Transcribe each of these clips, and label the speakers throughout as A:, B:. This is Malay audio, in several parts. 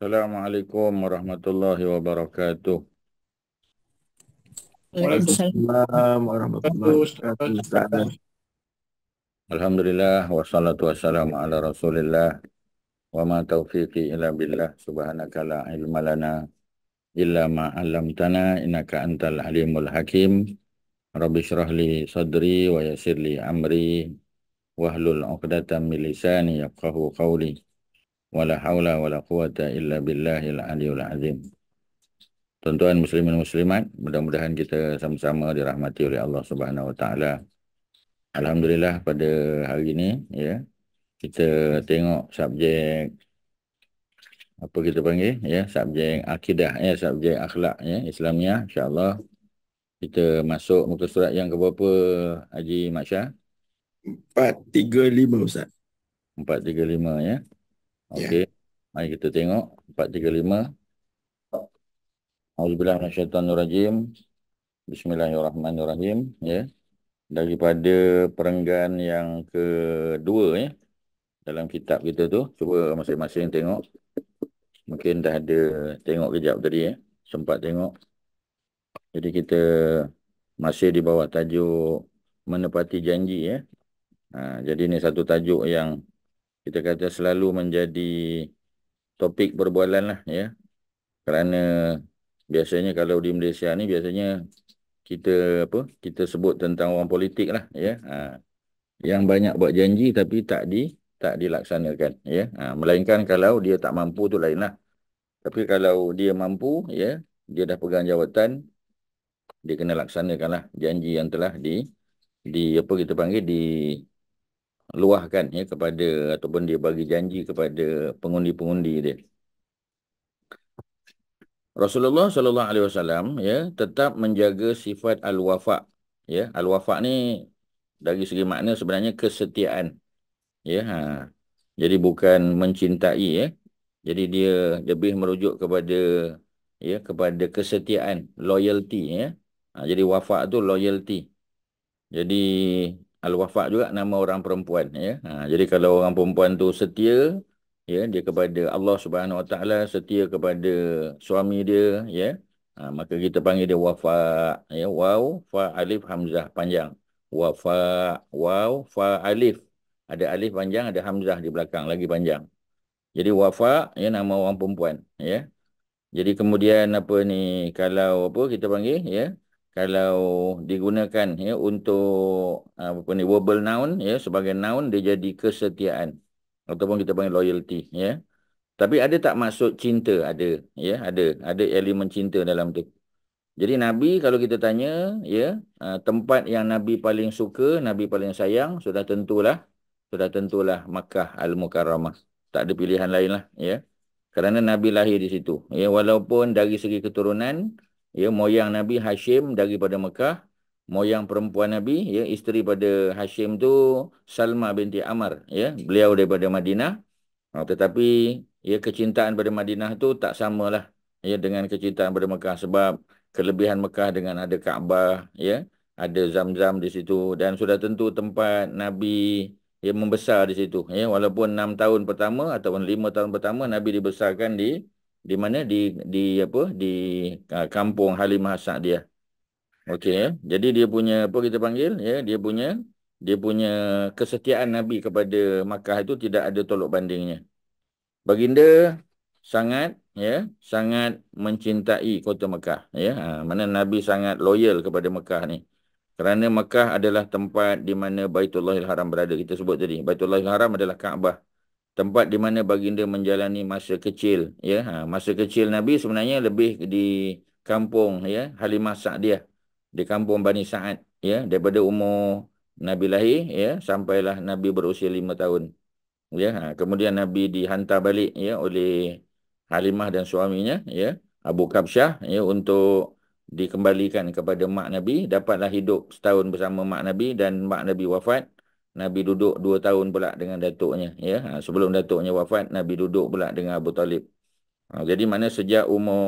A: Assalamualaikum warahmatullahi wabarakatuh. Waalaikumsalam warahmatullahi wabarakatuh. Alhamdulillah wassalatu wassalamu ala Rasulillah wa ma taufiqi illa billah subhanaka la ilma lana illa ma 'allamtana innaka antal alimul hakim. Rabbi shrah li sadri wa yassir li amri wahlul 'uqdatam min lisani yafqahu qawli wala haula wala quwata illa billahil aliyul azim. Tuan-tuan muslimin muslimat, mudah-mudahan kita sama-sama dirahmati oleh Allah Subhanahu wa taala. Alhamdulillah pada hari ini ya kita tengok subjek apa kita panggil ya subjek akidah ya subjek akhlak ya Islamiah insya-Allah kita masuk muka surat yang ke berapa Haji Maksyar? 435 Ustaz. 435 ya. Ya. Okey. Yeah. Mari kita tengok 435. Auzubillah minasyaitanirrajim. Bismillahirrahmanirrahim, ya. Yeah. Daripada perenggan yang kedua ya. Yeah. Dalam kitab kita tu, cuba masing-masing tengok. Mungkin dah ada tengok kejap tadi ya. Yeah. Sempat tengok. Jadi kita masih di bawah tajuk menepati janji ya. Yeah. Ha, jadi ni satu tajuk yang kita kata selalu menjadi topik berbualan lah ya. Kerana biasanya kalau di Malaysia ni biasanya kita apa kita sebut tentang orang politik lah ya. Ha. Yang banyak buat janji tapi tak di tak dilaksanakan ya. Ha. Melainkan kalau dia tak mampu tu lain lah. Tapi kalau dia mampu ya dia dah pegang jawatan dia kena laksanakan lah janji yang telah di di apa kita panggil di luahkan ya kepada ataupun dia bagi janji kepada pengundi-pengundi dia. Rasulullah sallallahu alaihi wasallam ya tetap menjaga sifat al-wafa. Ya, al-wafa ni dari segi makna sebenarnya kesetiaan. Ya, ha. Jadi bukan mencintai ya. Jadi dia lebih merujuk kepada ya kepada kesetiaan, loyalty ya. Ha, jadi wafa tu loyalty. Jadi al-wafa juga nama orang perempuan ya. Ha jadi kalau orang perempuan tu setia ya dia kepada Allah Subhanahu Wa Taala setia kepada suami dia ya. Ha, maka kita panggil dia wafa ya waw fa alif hamzah panjang. Wafa waw fa alif ada alif panjang ada hamzah di belakang lagi panjang. Jadi wafa ya nama orang perempuan ya. Jadi kemudian apa ni kalau apa kita panggil ya kalau digunakan ya untuk ah, apa ni verbal noun ya sebagai noun dia jadi kesetiaan ataupun kita panggil loyalty ya tapi ada tak maksud cinta ada ya ada ada elemen cinta dalam tu jadi nabi kalau kita tanya ya ah, tempat yang nabi paling suka nabi paling sayang sudah tentulah sudah tentulah Makkah Al Mukarramah tak ada pilihan lain lah ya kerana nabi lahir di situ ya walaupun dari segi keturunan ya moyang Nabi Hashim daripada Mekah moyang perempuan Nabi ya isteri pada Hashim tu Salma binti Amr ya beliau daripada Madinah oh, tetapi ya kecintaan pada Madinah tu tak samalah ya dengan kecintaan pada Mekah sebab kelebihan Mekah dengan ada Kaabah ya ada zam di situ dan sudah tentu tempat Nabi ya membesar di situ ya walaupun enam tahun pertama ataupun lima tahun pertama Nabi dibesarkan di di mana di di apa di uh, kampung Halimah Sa'dia. Okey ya. Jadi dia punya apa kita panggil ya dia punya dia punya kesetiaan Nabi kepada Makkah itu tidak ada tolok bandingnya. Baginda sangat ya sangat mencintai kota Makkah, ya ha, mana Nabi sangat loyal kepada Makkah ni kerana Makkah adalah tempat di mana Baitullahil Haram berada kita sebut tadi Baitullahil Haram adalah Kaabah tempat di mana baginda menjalani masa kecil ya ha, masa kecil nabi sebenarnya lebih di kampung ya Halimah Sa'diyah di kampung Bani Sa'ad ya daripada umur nabi lahir ya sampailah nabi berusia lima tahun ya ha, kemudian nabi dihantar balik ya oleh Halimah dan suaminya ya Abu Kabsyah ya untuk dikembalikan kepada mak nabi dapatlah hidup setahun bersama mak nabi dan mak nabi wafat Nabi duduk dua tahun pula dengan datuknya ya ha, sebelum datuknya wafat Nabi duduk pula dengan Abu Talib ha, jadi mana sejak umur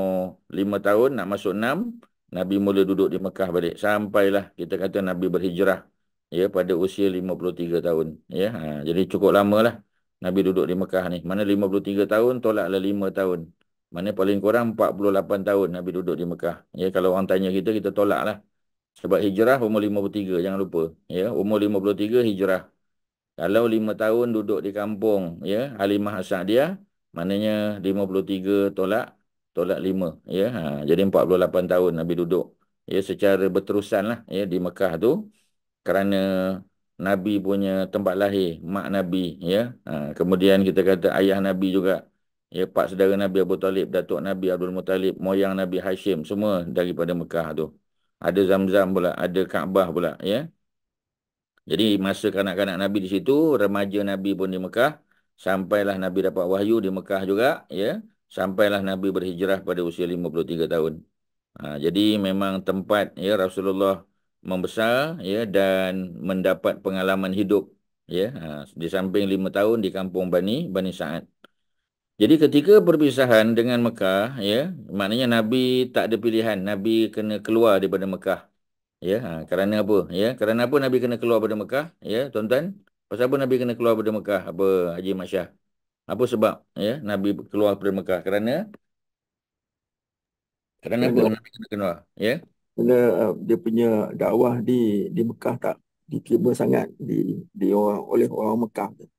A: lima tahun nak masuk enam, Nabi mula duduk di Mekah balik sampailah kita kata Nabi berhijrah ya pada usia 53 tahun ya ha, jadi cukup lama lah Nabi duduk di Mekah ni mana 53 tahun tolaklah 5 tahun mana paling kurang 48 tahun Nabi duduk di Mekah. Ya, kalau orang tanya kita, kita tolaklah. Sebab hijrah umur 53, jangan lupa. Ya, umur 53 hijrah. Kalau 5 tahun duduk di kampung, ya, alimah Asad dia, maknanya 53 tolak tolak 5, ya. Ha, jadi 48 tahun Nabi duduk ya secara berterusan lah ya di Mekah tu kerana Nabi punya tempat lahir mak Nabi ya ha, kemudian kita kata ayah Nabi juga ya pak saudara Nabi Abu Talib datuk Nabi Abdul Muttalib moyang Nabi Hashim semua daripada Mekah tu ada zam-zam pula, ada Kaabah pula ya. Jadi masa kanak-kanak Nabi di situ, remaja Nabi pun di Mekah, sampailah Nabi dapat wahyu di Mekah juga ya, sampailah Nabi berhijrah pada usia 53 tahun. Ha, jadi memang tempat ya Rasulullah membesar ya dan mendapat pengalaman hidup ya ha, di samping lima tahun di kampung Bani Bani Sa'ad. Jadi ketika perpisahan dengan Mekah, ya, maknanya Nabi tak ada pilihan, Nabi kena keluar daripada Mekah. Ya, ha, kerana apa? Ya, kerana apa Nabi kena keluar daripada Mekah? Ya, tuan-tuan, pasal apa Nabi kena keluar daripada Mekah? Apa Haji Masyah? Apa sebab ya Nabi keluar daripada Mekah? Kerana kerana apa Nabi kena keluar, ya? Kena uh, dia punya dakwah di di Mekah tak diterima sangat di di orang oleh orang Mekah. Tu.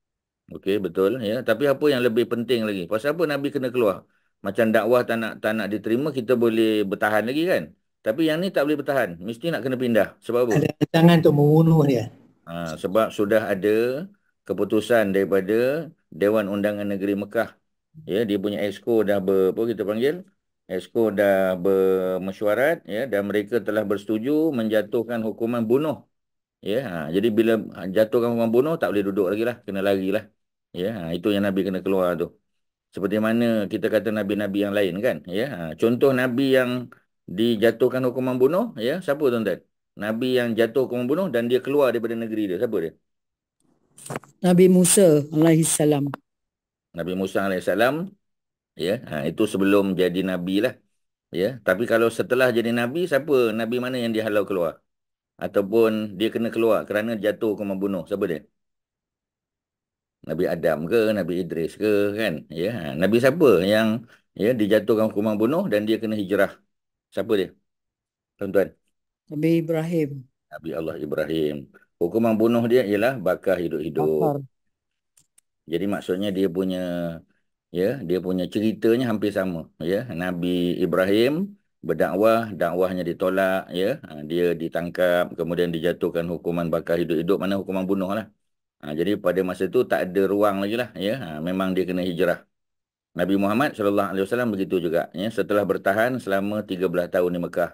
A: Okey betul lah, ya tapi apa yang lebih penting lagi pasal apa nabi kena keluar macam dakwah tak nak tak nak diterima kita boleh bertahan lagi kan tapi yang ni tak boleh bertahan mesti nak kena pindah sebab apa ada tangan untuk membunuh dia ha, sebab sudah ada keputusan daripada Dewan Undangan Negeri Mekah ya dia punya exco dah ber, apa kita panggil exco dah bermesyuarat ya dan mereka telah bersetuju menjatuhkan hukuman bunuh Ya, ha, jadi bila jatuhkan orang bunuh tak boleh duduk lagi lah, kena lari lah. Ya, ha, itu yang Nabi kena keluar tu. Seperti mana kita kata Nabi-Nabi yang lain kan? Ya, ha, contoh Nabi yang dijatuhkan hukuman bunuh, ya, siapa tuan-tuan? Nabi yang jatuh hukuman bunuh dan dia keluar daripada negeri dia, siapa dia?
B: Nabi Musa alaihissalam.
A: Nabi Musa alaihissalam, ya, ha, itu sebelum jadi Nabi lah. Ya, tapi kalau setelah jadi Nabi, siapa Nabi mana yang dihalau keluar? ataupun dia kena keluar kerana jatuh ke membunuh siapa dia Nabi Adam ke Nabi Idris ke kan ya ha. Nabi siapa yang ya dijatuhkan hukuman bunuh dan dia kena hijrah siapa dia tuan-tuan
C: Nabi Ibrahim
A: Nabi Allah Ibrahim hukuman bunuh dia ialah bakar hidup-hidup jadi maksudnya dia punya ya dia punya ceritanya hampir sama ya Nabi Ibrahim berdakwah, dakwahnya ditolak, ya ha, dia ditangkap, kemudian dijatuhkan hukuman bakar hidup-hidup, mana hukuman bunuh lah. Ha, jadi pada masa itu tak ada ruang lagi lah, ya. Ha, memang dia kena hijrah. Nabi Muhammad Alaihi Wasallam begitu juga, ya. setelah bertahan selama 13 tahun di Mekah.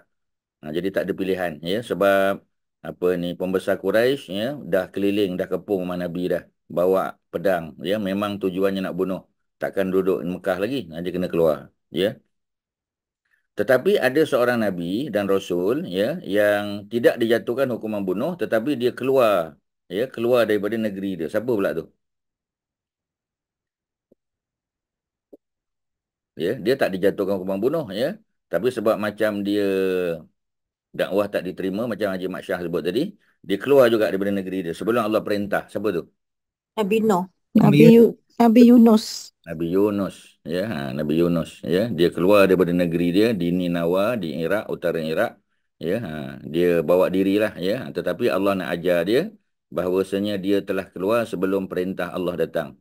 A: Jadi tak ada pilihan, ya. sebab apa ni pembesar Quraisy ya, dah keliling, dah kepung mana? Nabi dah, bawa pedang, ya. memang tujuannya nak bunuh. Takkan duduk di Mekah lagi, dia kena keluar. Ya. Yeah. Tetapi ada seorang nabi dan rasul ya yang tidak dijatuhkan hukuman bunuh tetapi dia keluar ya keluar daripada negeri dia. Siapa pula tu? Ya, dia tak dijatuhkan hukuman bunuh ya. Tapi sebab macam dia dakwah tak diterima macam Haji Mat Syah sebut tadi, dia keluar juga daripada negeri dia sebelum Allah perintah. Siapa tu? Nabi Nuh. Nabi Yu,
B: Nabi Yunus.
A: Nabi Yunus ya, ha, Nabi Yunus ya. Dia keluar daripada negeri dia di Ninawa di Iraq utara Iraq ya. Ha, dia bawa dirilah ya. Tetapi Allah nak ajar dia bahawasanya dia telah keluar sebelum perintah Allah datang.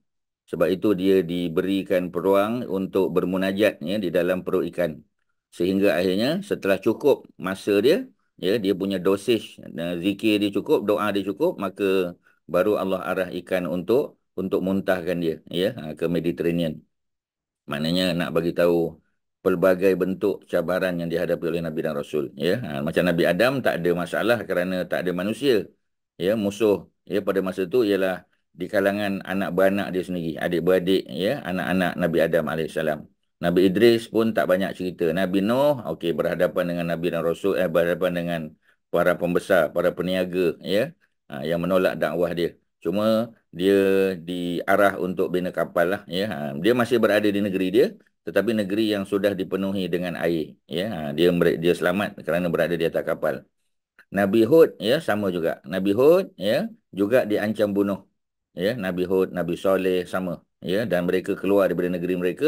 A: Sebab itu dia diberikan peluang untuk bermunajat ya di dalam perut ikan. Sehingga akhirnya setelah cukup masa dia ya dia punya dosis zikir dia cukup, doa dia cukup maka baru Allah arah ikan untuk untuk muntahkan dia ya ha, ke Mediterranean. Maknanya nak bagi tahu pelbagai bentuk cabaran yang dihadapi oleh Nabi dan Rasul ya. Ha, macam Nabi Adam tak ada masalah kerana tak ada manusia. Ya musuh ya pada masa itu ialah di kalangan anak beranak dia sendiri, adik-beradik ya, anak-anak Nabi Adam AS. Nabi Idris pun tak banyak cerita. Nabi Nuh okey berhadapan dengan Nabi dan Rasul eh berhadapan dengan para pembesar, para peniaga ya ha, yang menolak dakwah dia cuma dia diarah untuk bina kapal lah ya ha, dia masih berada di negeri dia tetapi negeri yang sudah dipenuhi dengan air ya ha, dia dia selamat kerana berada di atas kapal Nabi Hud ya sama juga Nabi Hud ya juga diancam bunuh ya Nabi Hud Nabi Soleh, sama ya dan mereka keluar daripada negeri mereka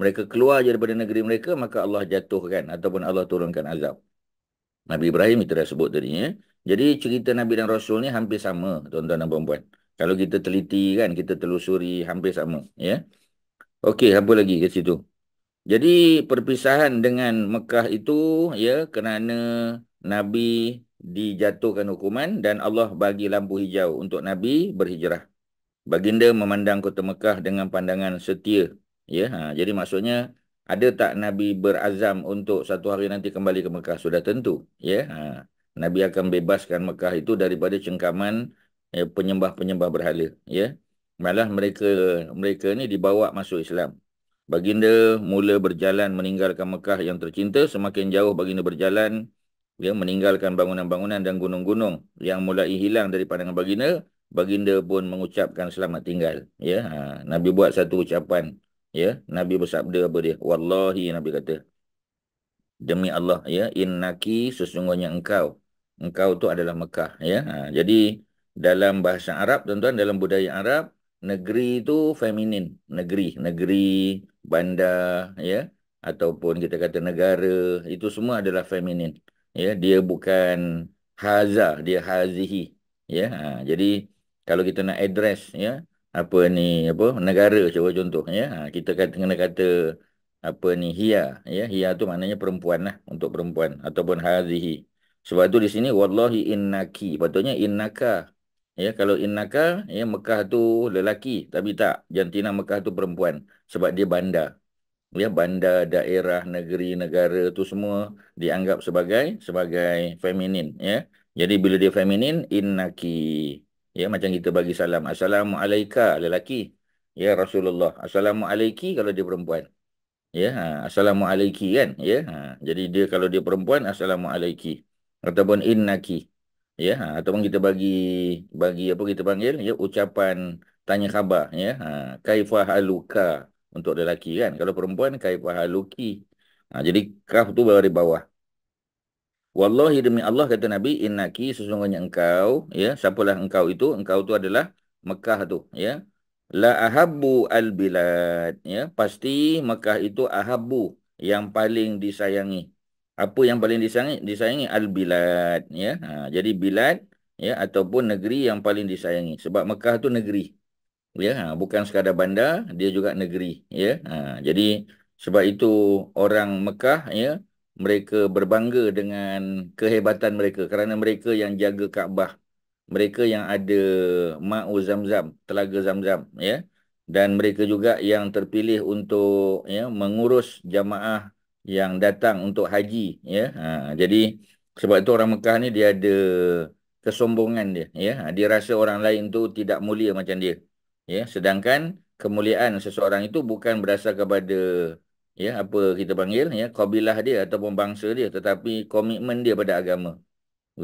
A: mereka keluar daripada negeri mereka maka Allah jatuhkan ataupun Allah turunkan azab Nabi Ibrahim itu dah sebut tadi ya jadi cerita Nabi dan Rasul ni hampir sama tuan-tuan dan puan-puan. Kalau kita teliti kan, kita telusuri hampir sama. Ya? Okey, apa lagi ke situ? Jadi perpisahan dengan Mekah itu ya kerana Nabi dijatuhkan hukuman dan Allah bagi lampu hijau untuk Nabi berhijrah. Baginda memandang kota Mekah dengan pandangan setia. Ya, ha, jadi maksudnya ada tak Nabi berazam untuk satu hari nanti kembali ke Mekah? Sudah tentu. Ya, ha, Nabi akan bebaskan Mekah itu daripada cengkaman eh, penyembah-penyembah berhala. Ya? Malah mereka mereka ni dibawa masuk Islam. Baginda mula berjalan meninggalkan Mekah yang tercinta. Semakin jauh baginda berjalan, ya, meninggalkan bangunan-bangunan dan gunung-gunung yang mulai hilang dari pandangan baginda. Baginda pun mengucapkan selamat tinggal. Ya? Ha, Nabi buat satu ucapan. Ya? Nabi bersabda apa dia? Wallahi, Nabi kata demi Allah ya innaki sesungguhnya engkau engkau tu adalah Mekah ya ha, jadi dalam bahasa Arab tuan-tuan dalam budaya Arab negeri itu feminin negeri negeri bandar ya ataupun kita kata negara itu semua adalah feminin ya dia bukan haza dia hazihi ya ha, jadi kalau kita nak address ya apa ni apa negara coba contoh ya ha, kita kata kena kata apa ni hiya ya hiya tu maknanya perempuan lah untuk perempuan ataupun hazihi sebab tu di sini wallahi innaki patutnya innaka ya kalau innaka ya Mekah tu lelaki tapi tak jantina Mekah tu perempuan sebab dia bandar ya bandar daerah negeri negara tu semua dianggap sebagai sebagai feminin ya jadi bila dia feminin innaki ya macam kita bagi salam assalamualaikum lelaki ya Rasulullah assalamualaikum kalau dia perempuan ya ha, assalamualaiki kan ya ha, jadi dia kalau dia perempuan assalamualaiki ataupun innaki ya ha, ataupun kita bagi bagi apa kita panggil ya ucapan tanya khabar ya ha, kaifa haluka untuk lelaki kan kalau perempuan kaifa haluki ha, jadi kaf tu dari bawah wallahi demi Allah kata nabi innaki sesungguhnya engkau ya siapalah engkau itu engkau tu adalah Mekah tu ya la ahabu al bilad ya pasti Mekah itu ahabu yang paling disayangi apa yang paling disayangi disayangi al bilad ya ha, jadi bilad ya ataupun negeri yang paling disayangi sebab Mekah tu negeri ya ha, bukan sekadar bandar dia juga negeri ya ha, jadi sebab itu orang Mekah ya mereka berbangga dengan kehebatan mereka kerana mereka yang jaga Kaabah mereka yang ada Ma'u zam-zam, Telaga zam-zam, ya. Dan mereka juga yang terpilih untuk ya, mengurus jamaah yang datang untuk haji. Ya. Ha, jadi sebab itu orang Mekah ni dia ada kesombongan dia. Ya. Ha, dia rasa orang lain tu tidak mulia macam dia. Ya. Sedangkan kemuliaan seseorang itu bukan berasal kepada ya, apa kita panggil, ya, kabilah dia ataupun bangsa dia. Tetapi komitmen dia pada agama.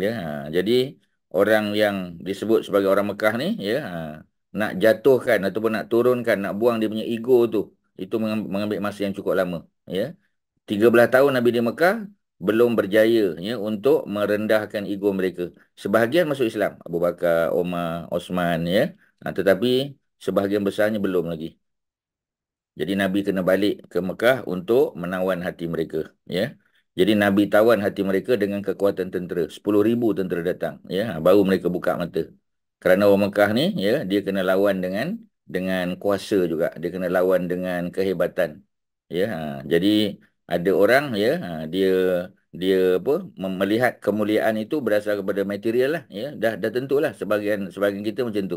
A: Ya. Ha, jadi orang yang disebut sebagai orang Mekah ni ya ha, nak jatuhkan ataupun nak turunkan nak buang dia punya ego tu itu mengambil masa yang cukup lama ya 13 tahun Nabi di Mekah belum berjaya ya untuk merendahkan ego mereka sebahagian masuk Islam Abu Bakar Umar Osman ya nah, ha, tetapi sebahagian besarnya belum lagi jadi Nabi kena balik ke Mekah untuk menawan hati mereka ya jadi Nabi tawan hati mereka dengan kekuatan tentera. 10,000 tentera datang. Ya, baru mereka buka mata. Kerana orang Mekah ni, ya, dia kena lawan dengan dengan kuasa juga. Dia kena lawan dengan kehebatan. Ya, ha. jadi ada orang, ya, ha, dia dia apa melihat kemuliaan itu berasal kepada material lah. Ya, dah dah tentulah sebagian sebagian kita macam tu.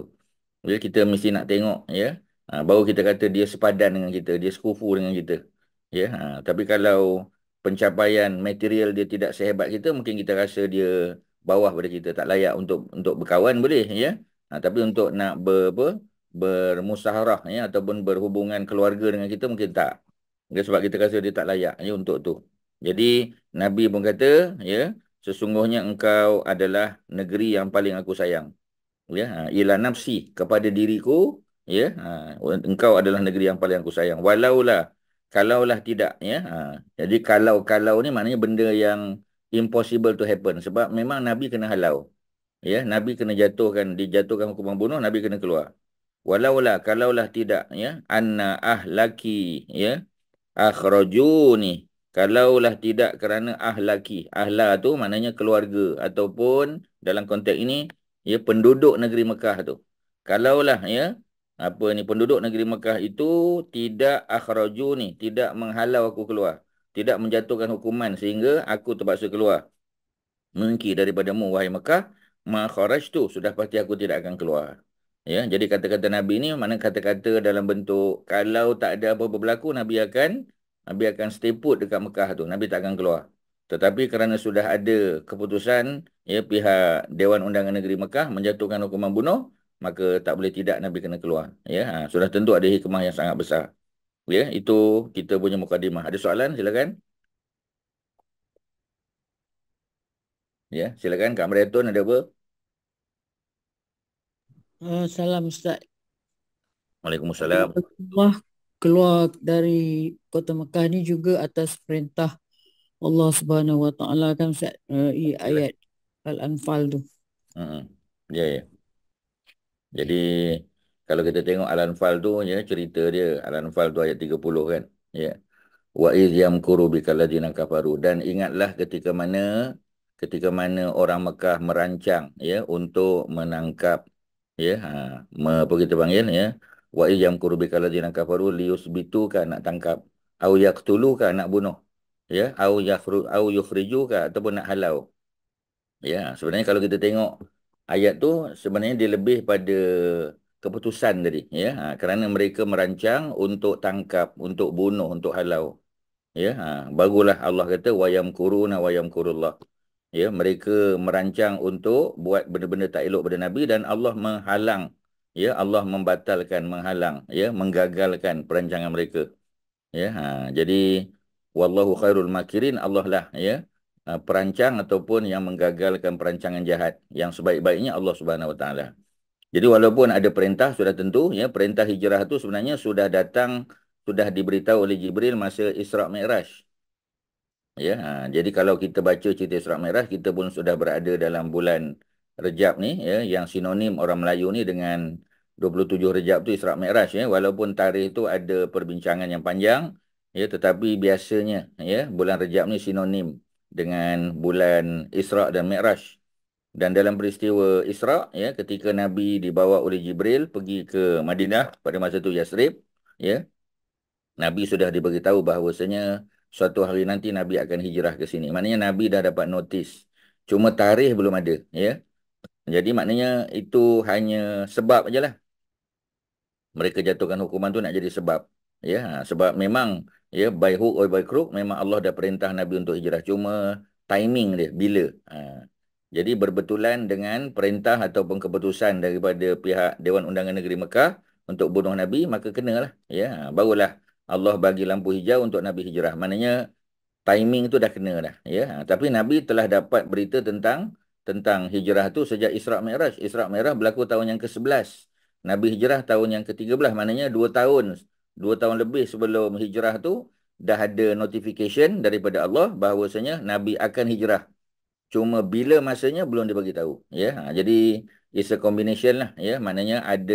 A: Ya, kita mesti nak tengok, ya. Ha, baru kita kata dia sepadan dengan kita, dia sekufu dengan kita. Ya, ha. tapi kalau pencapaian material dia tidak sehebat kita mungkin kita rasa dia bawah pada kita tak layak untuk untuk berkawan boleh ya ha, tapi untuk nak ber, apa bermusyarah ya ataupun berhubungan keluarga dengan kita mungkin tak ya, sebab kita rasa dia tak layak ya untuk tu jadi nabi pun kata ya sesungguhnya engkau adalah negeri yang paling aku sayang ya ha, ialah nafsi kepada diriku ya ha, engkau adalah negeri yang paling aku sayang walaulah kalaulah tidak ya ha. jadi kalau-kalau ni maknanya benda yang impossible to happen sebab memang nabi kena halau ya nabi kena jatuhkan dijatuhkan hukuman bunuh nabi kena keluar walaulah kalaulah tidak ya anna ahlaki ya akhrajuni kalaulah tidak kerana ahlaki ahla tu maknanya keluarga ataupun dalam konteks ini ya penduduk negeri Mekah tu kalaulah ya apa ni penduduk negeri Mekah itu tidak akhraju ni tidak menghalau aku keluar tidak menjatuhkan hukuman sehingga aku terpaksa keluar mengki daripada mu wahai Mekah ma kharajtu sudah pasti aku tidak akan keluar ya jadi kata-kata nabi ni mana kata-kata dalam bentuk kalau tak ada apa-apa berlaku nabi akan nabi akan stay put dekat Mekah tu nabi tak akan keluar tetapi kerana sudah ada keputusan ya pihak dewan undangan negeri Mekah menjatuhkan hukuman bunuh maka tak boleh tidak Nabi kena keluar. Ya, ha, sudah tentu ada hikmah yang sangat besar. Ya, itu kita punya mukadimah. Ada soalan? Silakan. Ya, silakan Kak Meriton ada apa? Assalamualaikum eh, uh, Ustaz. Waalaikumsalam. Keluar, keluar dari Kota Mekah ni juga atas perintah Allah Subhanahu Wa Taala kan Ustaz, uh, ayat Al-Anfal tu. Hmm. Ya, yeah, ya. Yeah. Jadi kalau kita tengok Al-Anfal tu ya cerita dia Al-Anfal tu ayat 30 kan. Ya. Wa iz yamkuru bikal ladina kafaru dan ingatlah ketika mana ketika mana orang Mekah merancang ya untuk menangkap ya ha, apa kita panggil ya wa iz yamkuru bikal ladina kafaru liyusbitu kan nak tangkap au yaqtulu kan nak bunuh ya au yakhru au yukhriju kan ataupun nak halau. Ya sebenarnya kalau kita tengok ayat tu sebenarnya dia lebih pada keputusan tadi ya ha, kerana mereka merancang untuk tangkap untuk bunuh untuk halau ya ha, barulah Allah kata wayam kuruna wayam kurullah ya mereka merancang untuk buat benda-benda tak elok pada nabi dan Allah menghalang ya Allah membatalkan menghalang ya menggagalkan perancangan mereka ya ha, jadi wallahu khairul makirin Allah lah ya Uh, perancang ataupun yang menggagalkan perancangan jahat yang sebaik-baiknya Allah Subhanahu Wa Taala. Jadi walaupun ada perintah sudah tentu ya perintah hijrah itu sebenarnya sudah datang sudah diberitahu oleh Jibril masa Isra Mi'raj. Ya, ha, jadi kalau kita baca cerita Isra Mi'raj kita pun sudah berada dalam bulan Rejab ni ya yang sinonim orang Melayu ni dengan 27 Rejab tu Isra Mi'raj ya walaupun tarikh tu ada perbincangan yang panjang ya tetapi biasanya ya bulan Rejab ni sinonim dengan bulan Isra' dan Mi'raj. Dan dalam peristiwa Isra' ya, ketika Nabi dibawa oleh Jibril pergi ke Madinah pada masa itu Yasrib. Ya, Nabi sudah diberitahu bahawasanya suatu hari nanti Nabi akan hijrah ke sini. Maknanya Nabi dah dapat notis. Cuma tarikh belum ada. Ya. Jadi maknanya itu hanya sebab sajalah. Mereka jatuhkan hukuman tu nak jadi sebab. Ya, ha, sebab memang ya by hook or by crook memang Allah dah perintah Nabi untuk hijrah cuma timing dia bila ha. jadi berbetulan dengan perintah ataupun keputusan daripada pihak Dewan Undangan Negeri Mekah untuk bunuh Nabi maka kenalah ya barulah Allah bagi lampu hijau untuk Nabi hijrah maknanya timing tu dah kena dah ya ha. tapi Nabi telah dapat berita tentang tentang hijrah tu sejak Isra' Mi'raj Isra' Mi'raj berlaku tahun yang ke-11 Nabi hijrah tahun yang ke-13 maknanya dua tahun dua tahun lebih sebelum hijrah tu dah ada notification daripada Allah bahawasanya Nabi akan hijrah. Cuma bila masanya belum dibagi tahu. Ya, ha, jadi it's a combination lah. Ya, maknanya ada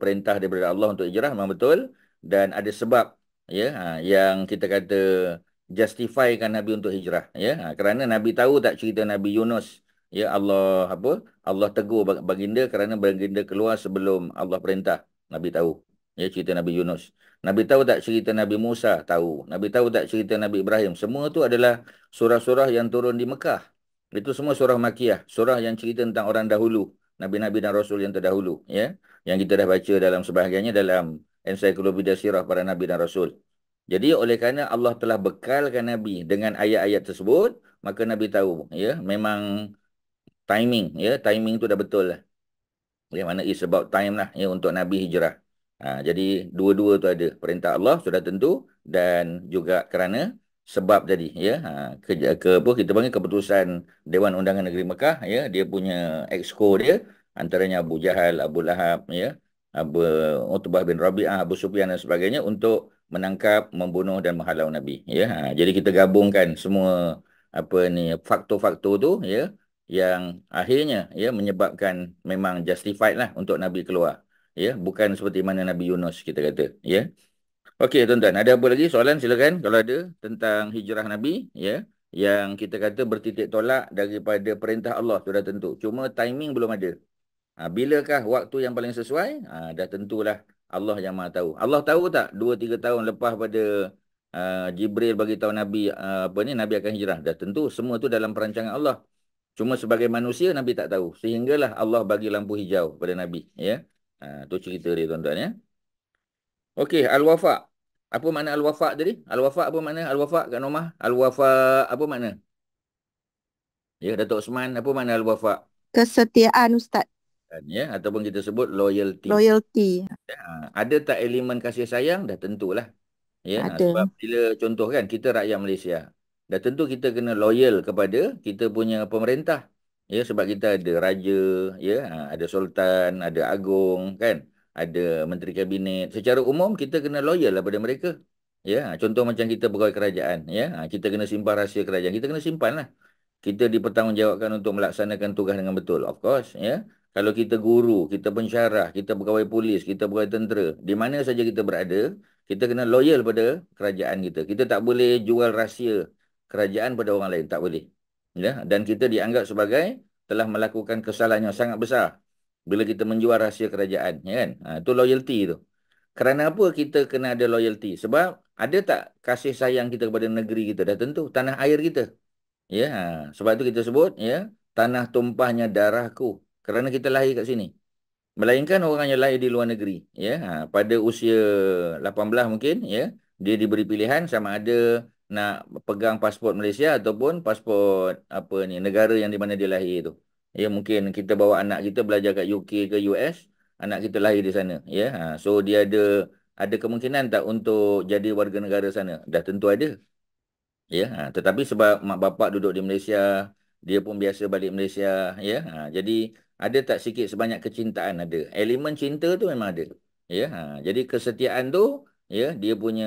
A: perintah daripada Allah untuk hijrah memang betul dan ada sebab ya ha, yang kita kata justifykan Nabi untuk hijrah. Ya, ha, kerana Nabi tahu tak cerita Nabi Yunus. Ya Allah apa Allah tegur baginda kerana baginda keluar sebelum Allah perintah. Nabi tahu. Ya cerita Nabi Yunus. Nabi tahu tak cerita Nabi Musa? Tahu. Nabi tahu tak cerita Nabi Ibrahim? Semua tu adalah surah-surah yang turun di Mekah. Itu semua surah Makiyah. Surah yang cerita tentang orang dahulu. Nabi-Nabi dan Rasul yang terdahulu. ya, Yang kita dah baca dalam sebahagiannya dalam ensiklopedia sirah para Nabi dan Rasul. Jadi oleh kerana Allah telah bekalkan Nabi dengan ayat-ayat tersebut, maka Nabi tahu. ya, Memang timing. ya, Timing tu dah betul lah. Yang mana is about time lah ya, untuk Nabi hijrah. Ha, jadi dua-dua tu ada perintah Allah sudah tentu dan juga kerana sebab tadi ya ha, ke, ke apa kita panggil keputusan Dewan Undangan Negeri Mekah ya dia punya exco dia antaranya Abu Jahal, Abu Lahab ya Abu Utbah bin Rabi'ah, Abu Sufyan dan sebagainya untuk menangkap, membunuh dan menghalau Nabi ya. Ha, jadi kita gabungkan semua apa ni faktor-faktor tu ya yang akhirnya ya menyebabkan memang justified lah untuk Nabi keluar ya bukan seperti mana Nabi Yunus kita kata ya okey tuan-tuan ada apa lagi soalan silakan kalau ada tentang hijrah Nabi ya yang kita kata bertitik tolak daripada perintah Allah sudah tentu cuma timing belum ada ha, bilakah waktu yang paling sesuai ha, dah tentulah Allah yang Maha tahu Allah tahu tak 2 3 tahun lepas pada Uh, Jibril bagi tahu Nabi uh, apa ni Nabi akan hijrah. Dah tentu semua tu dalam perancangan Allah. Cuma sebagai manusia Nabi tak tahu. Sehinggalah Allah bagi lampu hijau pada Nabi, ya. Ha, tu cerita dia tuan-tuan ya. Okey, al-wafa'. Apa makna al-wafa' tadi? Al-wafa' apa makna? Al-wafa' kat Nomah. Al-wafa' apa makna? Ya, Datuk Osman, apa makna al-wafa'?
B: Kesetiaan Ustaz.
A: Dan, ya, ataupun kita sebut loyalty.
B: Loyalty.
A: Ya, ada tak elemen kasih sayang? Dah tentulah. Ya, ada. sebab bila contoh kan, kita rakyat Malaysia. Dah tentu kita kena loyal kepada kita punya pemerintah ya sebab kita ada raja ya ha, ada sultan ada agung kan ada menteri kabinet secara umum kita kena loyal lah pada mereka ya ha, contoh macam kita pegawai kerajaan ya ha, kita kena simpan rahsia kerajaan kita kena simpan lah kita dipertanggungjawabkan untuk melaksanakan tugas dengan betul of course ya kalau kita guru kita pensyarah kita pegawai polis kita pegawai tentera di mana saja kita berada kita kena loyal pada kerajaan kita kita tak boleh jual rahsia kerajaan pada orang lain tak boleh ya dan kita dianggap sebagai telah melakukan kesalahan yang sangat besar bila kita menjual rahsia kerajaan ya kan ha, itu loyalty tu kerana apa kita kena ada loyalty sebab ada tak kasih sayang kita kepada negeri kita dah tentu tanah air kita ya ha, sebab itu kita sebut ya tanah tumpahnya darahku kerana kita lahir kat sini melainkan orang yang lahir di luar negeri ya ha, pada usia 18 mungkin ya dia diberi pilihan sama ada nak pegang pasport Malaysia ataupun pasport apa ni negara yang di mana dia lahir tu. Ya mungkin kita bawa anak kita belajar kat UK ke US, anak kita lahir di sana, ya. Ha, so dia ada ada kemungkinan tak untuk jadi warga negara sana? Dah tentu ada. Ya, ha, tetapi sebab mak bapak duduk di Malaysia, dia pun biasa balik Malaysia, ya. Ha, jadi ada tak sikit sebanyak kecintaan ada. Elemen cinta tu memang ada. Ya, ha, jadi kesetiaan tu ya dia punya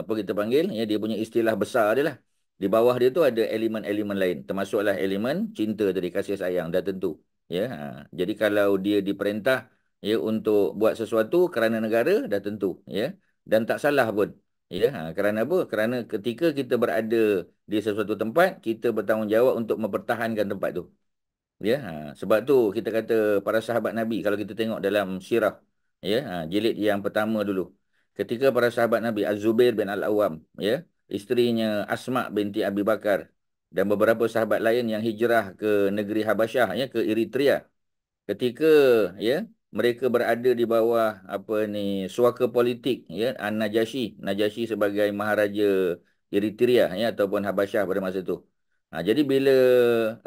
A: apa kita panggil ya dia punya istilah besar dia lah di bawah dia tu ada elemen-elemen lain termasuklah elemen cinta tadi kasih sayang dah tentu ya ha. jadi kalau dia diperintah ya untuk buat sesuatu kerana negara dah tentu ya dan tak salah pun ya ha. kerana apa kerana ketika kita berada di sesuatu tempat kita bertanggungjawab untuk mempertahankan tempat tu ya ha. sebab tu kita kata para sahabat nabi kalau kita tengok dalam sirah ya ha. jilid yang pertama dulu ketika para sahabat Nabi Az-Zubair bin Al-Awwam ya isterinya Asma binti Abi Bakar dan beberapa sahabat lain yang hijrah ke negeri Habasyah ya ke Eritrea ketika ya mereka berada di bawah apa ni suaka politik ya an Najashi, Najashi sebagai maharaja Eritrea ya ataupun Habasyah pada masa itu ha, jadi bila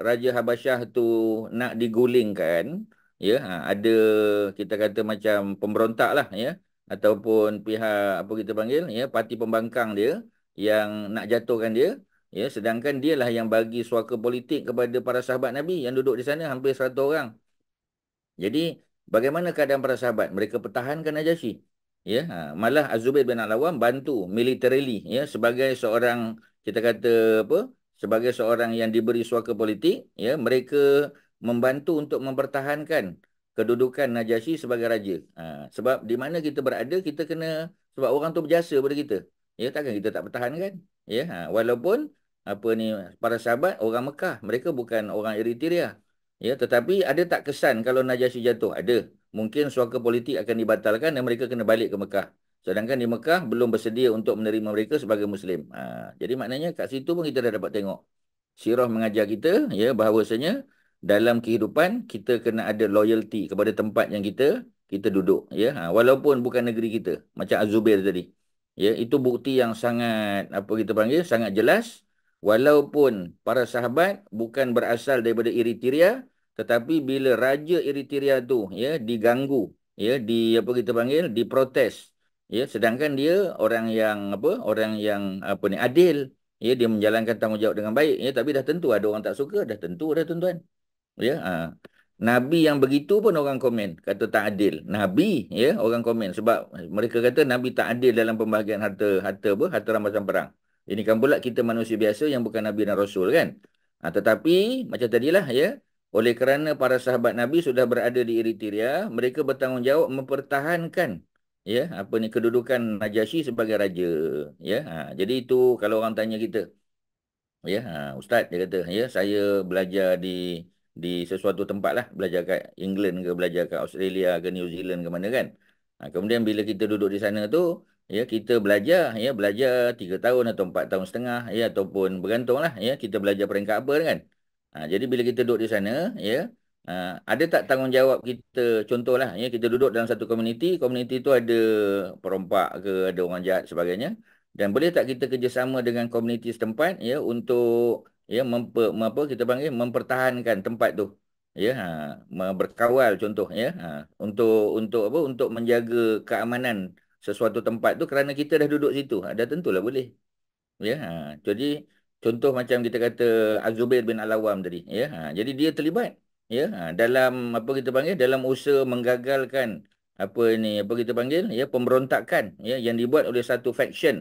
A: raja Habasyah tu nak digulingkan ya ha, ada kita kata macam pemberontak lah ya ataupun pihak apa kita panggil ya parti pembangkang dia yang nak jatuhkan dia ya sedangkan dialah yang bagi suaka politik kepada para sahabat Nabi yang duduk di sana hampir 100 orang. Jadi bagaimana keadaan para sahabat? Mereka pertahankan Najasyi. Ya, ha, malah az bin Alawam bantu militarily ya sebagai seorang kita kata apa? sebagai seorang yang diberi suaka politik ya mereka membantu untuk mempertahankan kedudukan Najasyi sebagai raja. Ha, sebab di mana kita berada, kita kena sebab orang tu berjasa pada kita. Ya, takkan kita tak bertahan kan? Ya, ha, walaupun apa ni para sahabat orang Mekah, mereka bukan orang Eritrea. Ya, tetapi ada tak kesan kalau Najasyi jatuh? Ada. Mungkin suaka politik akan dibatalkan dan mereka kena balik ke Mekah. Sedangkan di Mekah belum bersedia untuk menerima mereka sebagai Muslim. Ha, jadi maknanya kat situ pun kita dah dapat tengok. Sirah mengajar kita ya bahawasanya dalam kehidupan kita kena ada loyalty kepada tempat yang kita kita duduk ya ha, walaupun bukan negeri kita macam Azubir tadi ya itu bukti yang sangat apa kita panggil sangat jelas walaupun para sahabat bukan berasal daripada Eritrea tetapi bila raja Eritrea tu ya diganggu ya di apa kita panggil diprotes ya sedangkan dia orang yang apa orang yang apa ni adil ya dia menjalankan tanggungjawab dengan baik ya tapi dah tentu ada orang tak suka dah tentu dah tuan-tuan Ya, ha. Nabi yang begitu pun orang komen kata tak adil. Nabi, ya, orang komen sebab mereka kata nabi tak adil dalam pembahagian harta harta apa? Harta rampasan perang. Ini kan pula kita manusia biasa yang bukan nabi dan rasul kan. Ha, tetapi macam tadilah ya, oleh kerana para sahabat nabi sudah berada di Eritrea, mereka bertanggungjawab mempertahankan ya, apa ni kedudukan najashi sebagai raja, ya. Ha, jadi itu kalau orang tanya kita. Ya, ha, ustaz dia kata, ya, saya belajar di di sesuatu tempat lah belajar kat England ke belajar kat Australia ke New Zealand ke mana kan ha, kemudian bila kita duduk di sana tu ya kita belajar ya belajar 3 tahun atau 4 tahun setengah ya ataupun bergantung lah ya kita belajar peringkat apa kan ha, jadi bila kita duduk di sana ya ha, ada tak tanggungjawab kita contohlah ya kita duduk dalam satu komuniti, komuniti tu ada perompak ke ada orang jahat sebagainya dan boleh tak kita kerjasama dengan komuniti setempat ya untuk ya memper, apa kita panggil mempertahankan tempat tu ya ha, berkawal contoh ya ha, untuk untuk apa untuk menjaga keamanan sesuatu tempat tu kerana kita dah duduk situ ha, dah tentulah boleh ya ha, jadi contoh macam kita kata Azubair bin Alawam awwam tadi ya ha, jadi dia terlibat ya ha, dalam apa kita panggil dalam usaha menggagalkan apa ini apa kita panggil ya pemberontakan ya yang dibuat oleh satu faction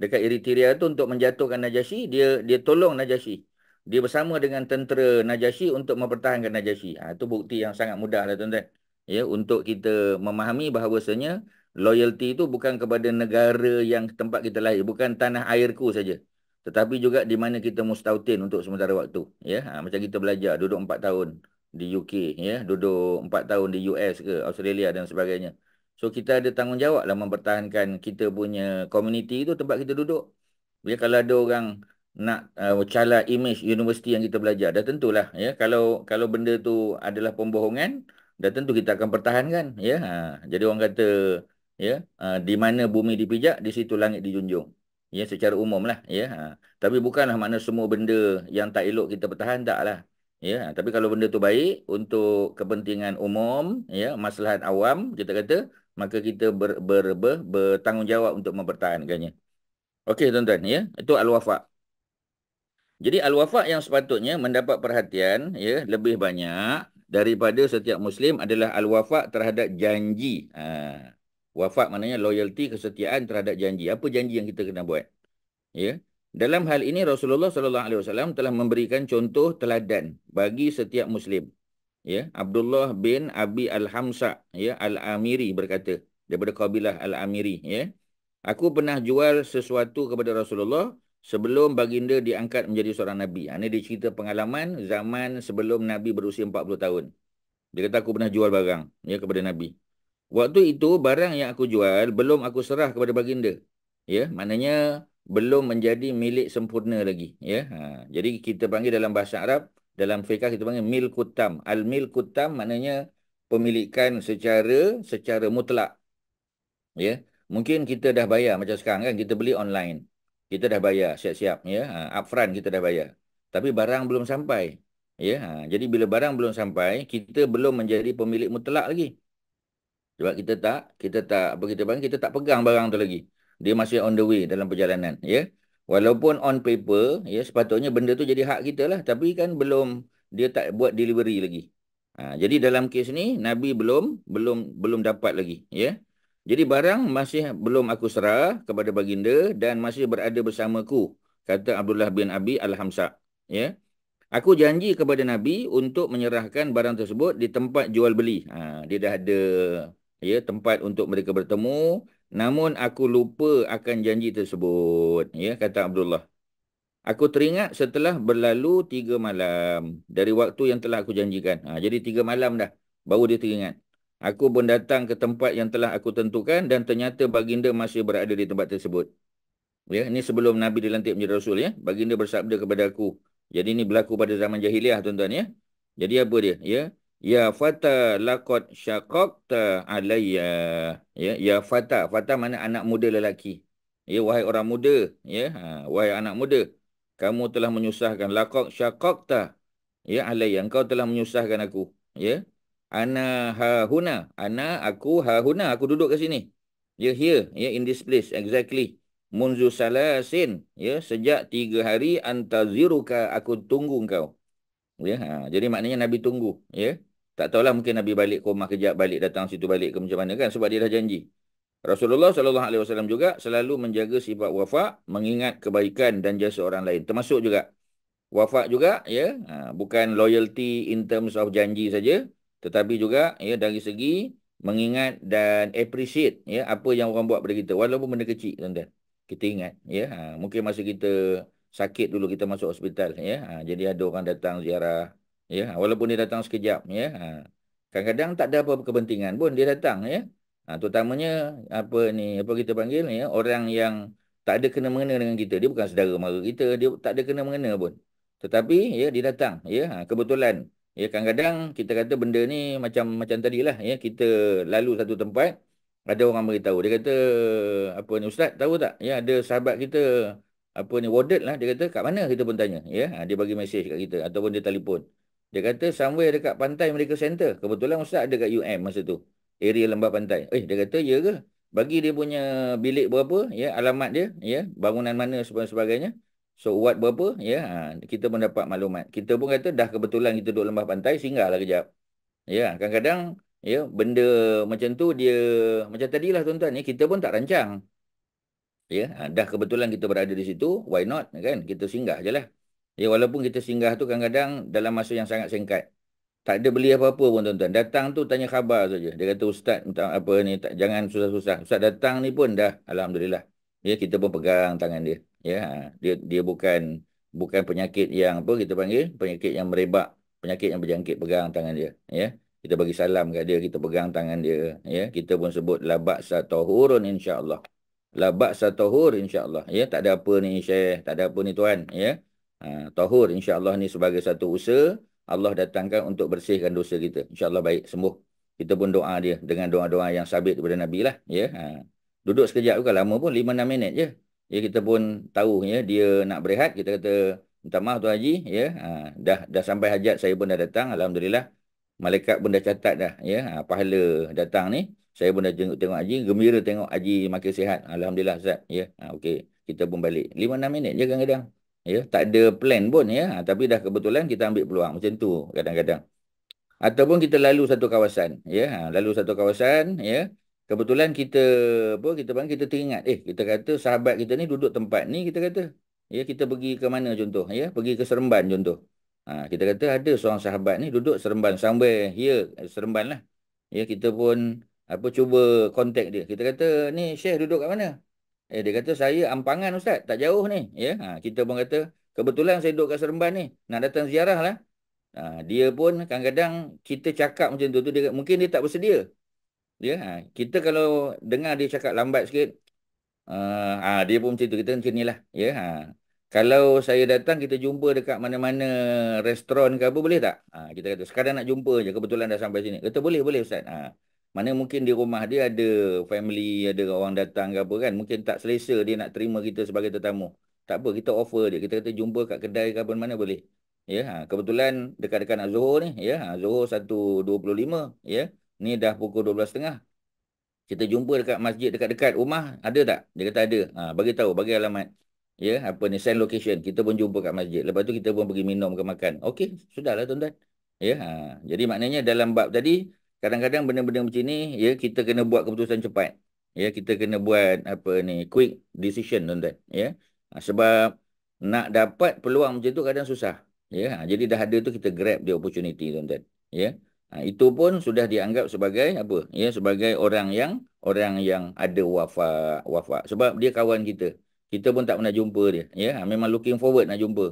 A: dekat Eritrea tu untuk menjatuhkan Najashi, dia dia tolong Najashi dia bersama dengan tentera Najasyi untuk mempertahankan Najasyi. Ha, itu bukti yang sangat mudah lah tuan-tuan. Ya, untuk kita memahami bahawasanya loyalty itu bukan kepada negara yang tempat kita lahir. Bukan tanah airku saja. Tetapi juga di mana kita mustautin untuk sementara waktu. Ya, ha, macam kita belajar duduk 4 tahun di UK. Ya, duduk 4 tahun di US ke Australia dan sebagainya. So kita ada tanggungjawab lah mempertahankan kita punya community itu tempat kita duduk. Ya, kalau ada orang nak uh, cala image universiti yang kita belajar dah tentulah ya kalau kalau benda tu adalah pembohongan dah tentu kita akan pertahankan ya ha. jadi orang kata ya ha, di mana bumi dipijak di situ langit dijunjung ya secara umumlah ya ha. tapi bukanlah makna semua benda yang tak elok kita pertahan taklah ya ha. tapi kalau benda tu baik untuk kepentingan umum ya maslahat awam kita kata maka kita ber, ber, ber, ber bertanggungjawab untuk mempertahankannya okey tuan-tuan ya itu al-wafa' Jadi al-wafa' yang sepatutnya mendapat perhatian ya lebih banyak daripada setiap muslim adalah al-wafa' terhadap janji. Ha. Wafa' maknanya loyalty kesetiaan terhadap janji. Apa janji yang kita kena buat? Ya. Dalam hal ini Rasulullah sallallahu alaihi wasallam telah memberikan contoh teladan bagi setiap muslim. Ya, Abdullah bin Abi Al-Hamsa, ya, Al-Amiri berkata daripada kabilah Al-Amiri, ya. Aku pernah jual sesuatu kepada Rasulullah sebelum baginda diangkat menjadi seorang Nabi. Ini ha, dia cerita pengalaman zaman sebelum Nabi berusia 40 tahun. Dia kata aku pernah jual barang ya, kepada Nabi. Waktu itu barang yang aku jual belum aku serah kepada baginda. Ya, maknanya belum menjadi milik sempurna lagi. Ya, ha, jadi kita panggil dalam bahasa Arab, dalam fiqah kita panggil mil kutam. Al mil kutam maknanya pemilikan secara secara mutlak. Ya, mungkin kita dah bayar macam sekarang kan kita beli online kita dah bayar siap-siap ya ha, upfront kita dah bayar tapi barang belum sampai ya ha, jadi bila barang belum sampai kita belum menjadi pemilik mutlak lagi sebab kita tak kita tak apa kita panggil kita tak pegang barang tu lagi dia masih on the way dalam perjalanan ya walaupun on paper ya sepatutnya benda tu jadi hak kita lah tapi kan belum dia tak buat delivery lagi ha, jadi dalam kes ni nabi belum belum belum dapat lagi ya jadi barang masih belum aku serah kepada baginda dan masih berada bersamaku, kata Abdullah bin Abi Al-Hamsak. Ya? Aku janji kepada Nabi untuk menyerahkan barang tersebut di tempat jual beli. Ha, dia dah ada ya, tempat untuk mereka bertemu. Namun aku lupa akan janji tersebut, ya, kata Abdullah. Aku teringat setelah berlalu tiga malam dari waktu yang telah aku janjikan. Ha, jadi tiga malam dah baru dia teringat. Aku pun datang ke tempat yang telah aku tentukan dan ternyata baginda masih berada di tempat tersebut. Ya, ini sebelum Nabi dilantik menjadi Rasul ya. Baginda bersabda kepada aku. Jadi ini berlaku pada zaman jahiliah tuan-tuan ya. Jadi apa dia? Ya, ya fata laqad syaqaqta alayya. Ya, ya fata. Fata mana anak muda lelaki. Ya, wahai orang muda. Ya, ha, wahai anak muda. Kamu telah menyusahkan laqad syaqaqta. Ya, alayya. Engkau telah menyusahkan aku. Ya, ana hahuna ana aku hahuna aku duduk kat sini you here ya yeah, ya, in this place exactly munzu salasin ya yeah, sejak tiga hari antaziruka aku tunggu kau ya yeah, ha jadi maknanya nabi tunggu ya yeah. tak tahulah mungkin nabi balik koma kejap balik datang situ balik ke macam mana kan sebab dia dah janji Rasulullah sallallahu alaihi wasallam juga selalu menjaga sifat wafak mengingat kebaikan dan jasa orang lain termasuk juga wafak juga ya yeah. Ha, bukan loyalty in terms of janji saja tetapi juga ya dari segi mengingat dan appreciate ya apa yang orang buat pada kita walaupun benda kecil tuan-tuan kita ingat ya ha, mungkin masa kita sakit dulu kita masuk hospital ya ha, jadi ada orang datang ziarah ya ha, walaupun dia datang sekejap ya ha. kadang-kadang tak ada apa kepentingan pun dia datang ya ha, terutamanya apa ni apa kita panggil ya orang yang tak ada kena mengena dengan kita dia bukan saudara mara kita dia tak ada kena mengena pun tetapi ya dia datang ya ha, kebetulan Ya kadang-kadang kita kata benda ni macam macam tadi lah. ya kita lalu satu tempat ada orang beritahu dia kata apa ni ustaz tahu tak ya ada sahabat kita apa ni warded lah dia kata kat mana kita pun tanya ya ha, dia bagi mesej kat kita ataupun dia telefon dia kata somewhere dekat pantai mereka center kebetulan ustaz ada kat UM masa tu area lembah pantai eh dia kata ya ke bagi dia punya bilik berapa ya alamat dia ya bangunan mana sebagainya. So what berapa? Ya, ha, kita pun dapat maklumat. Kita pun kata dah kebetulan kita duduk lembah pantai singgahlah kejap. Ya, kadang-kadang ya benda macam tu dia macam tadilah tuan-tuan ya, kita pun tak rancang. Ya, ha, dah kebetulan kita berada di situ, why not kan? Kita singgah ajalah. Ya, walaupun kita singgah tu kadang-kadang dalam masa yang sangat singkat. Tak ada beli apa-apa pun tuan-tuan. Datang tu tanya khabar saja. Dia kata ustaz apa ni tak, jangan susah-susah. Ustaz datang ni pun dah alhamdulillah ya kita pun pegang tangan dia ya ha, dia dia bukan bukan penyakit yang apa kita panggil penyakit yang merebak penyakit yang berjangkit pegang tangan dia ya kita bagi salam kat dia kita pegang tangan dia ya kita pun sebut labak satahurun insyaallah labak satahur insyaallah ya tak ada apa ni syekh tak ada apa ni tuan ya ha, tahur insyaallah ni sebagai satu usaha Allah datangkan untuk bersihkan dosa kita insyaallah baik sembuh kita pun doa dia dengan doa-doa yang sabit daripada Nabi lah. Ya. Ha duduk sekejap bukan lama pun 5 6 minit je. Ya kita pun tahu ya dia nak berehat kita kata minta maaf tuan haji ya ha, dah dah sampai hajat saya pun dah datang alhamdulillah malaikat pun dah catat dah ya ha, pahala datang ni saya pun dah tengok tengok haji gembira tengok haji makin sihat alhamdulillah ustaz ya ha, okey kita pun balik 5 6 minit je kadang-kadang ya tak ada plan pun ya ha, tapi dah kebetulan kita ambil peluang macam tu kadang-kadang ataupun kita lalu satu kawasan ya ha, lalu satu kawasan ya kebetulan kita apa kita bang kita teringat eh kita kata sahabat kita ni duduk tempat ni kita kata ya kita pergi ke mana contoh ya pergi ke Seremban contoh ha, kita kata ada seorang sahabat ni duduk Seremban somewhere here ya, Seremban lah ya kita pun apa cuba kontak dia kita kata ni Syekh duduk kat mana eh dia kata saya Ampangan Ustaz tak jauh ni ya ha, kita pun kata kebetulan saya duduk kat Seremban ni nak datang ziarah lah ha, dia pun kadang-kadang kita cakap macam tu tu dia mungkin dia tak bersedia Ya, ha. kita kalau dengar dia cakap lambat sikit, uh, ha, dia pun macam tu. Kita macam ni lah. Ya, ha. Kalau saya datang, kita jumpa dekat mana-mana restoran ke apa, boleh tak? Ha, kita kata, sekarang nak jumpa je, kebetulan dah sampai sini. Kata, boleh, boleh Ustaz. Ha, mana mungkin di rumah dia ada family, ada orang datang ke apa kan? Mungkin tak selesa dia nak terima kita sebagai tetamu. Tak apa, kita offer dia. Kita kata, jumpa kat kedai ke apa, mana boleh. Ya, ha, kebetulan dekat-dekat nak Zohor ni, ya, Zohor ha, 125, ya. Ni dah pukul dua belas 12.30. Kita jumpa dekat masjid dekat-dekat rumah. Ada tak? Dia kata ada. Ha, bagi tahu, bagi alamat. Ya, yeah, apa ni? Send location. Kita pun jumpa kat masjid. Lepas tu kita pun pergi minum ke makan. Okey, sudahlah tuan-tuan. Ya, yeah, ha. jadi maknanya dalam bab tadi, kadang-kadang benda-benda macam ni, ya, yeah, kita kena buat keputusan cepat. Ya, yeah, kita kena buat apa ni? Quick decision tuan-tuan. Ya, yeah. ha, sebab nak dapat peluang macam tu kadang susah. Ya, yeah. ha, jadi dah ada tu kita grab the opportunity tuan-tuan. Ya. Yeah. Ha, itu pun sudah dianggap sebagai apa? Ya, sebagai orang yang orang yang ada wafat wafat. Sebab dia kawan kita. Kita pun tak pernah jumpa dia. Ya, ha, memang looking forward nak jumpa.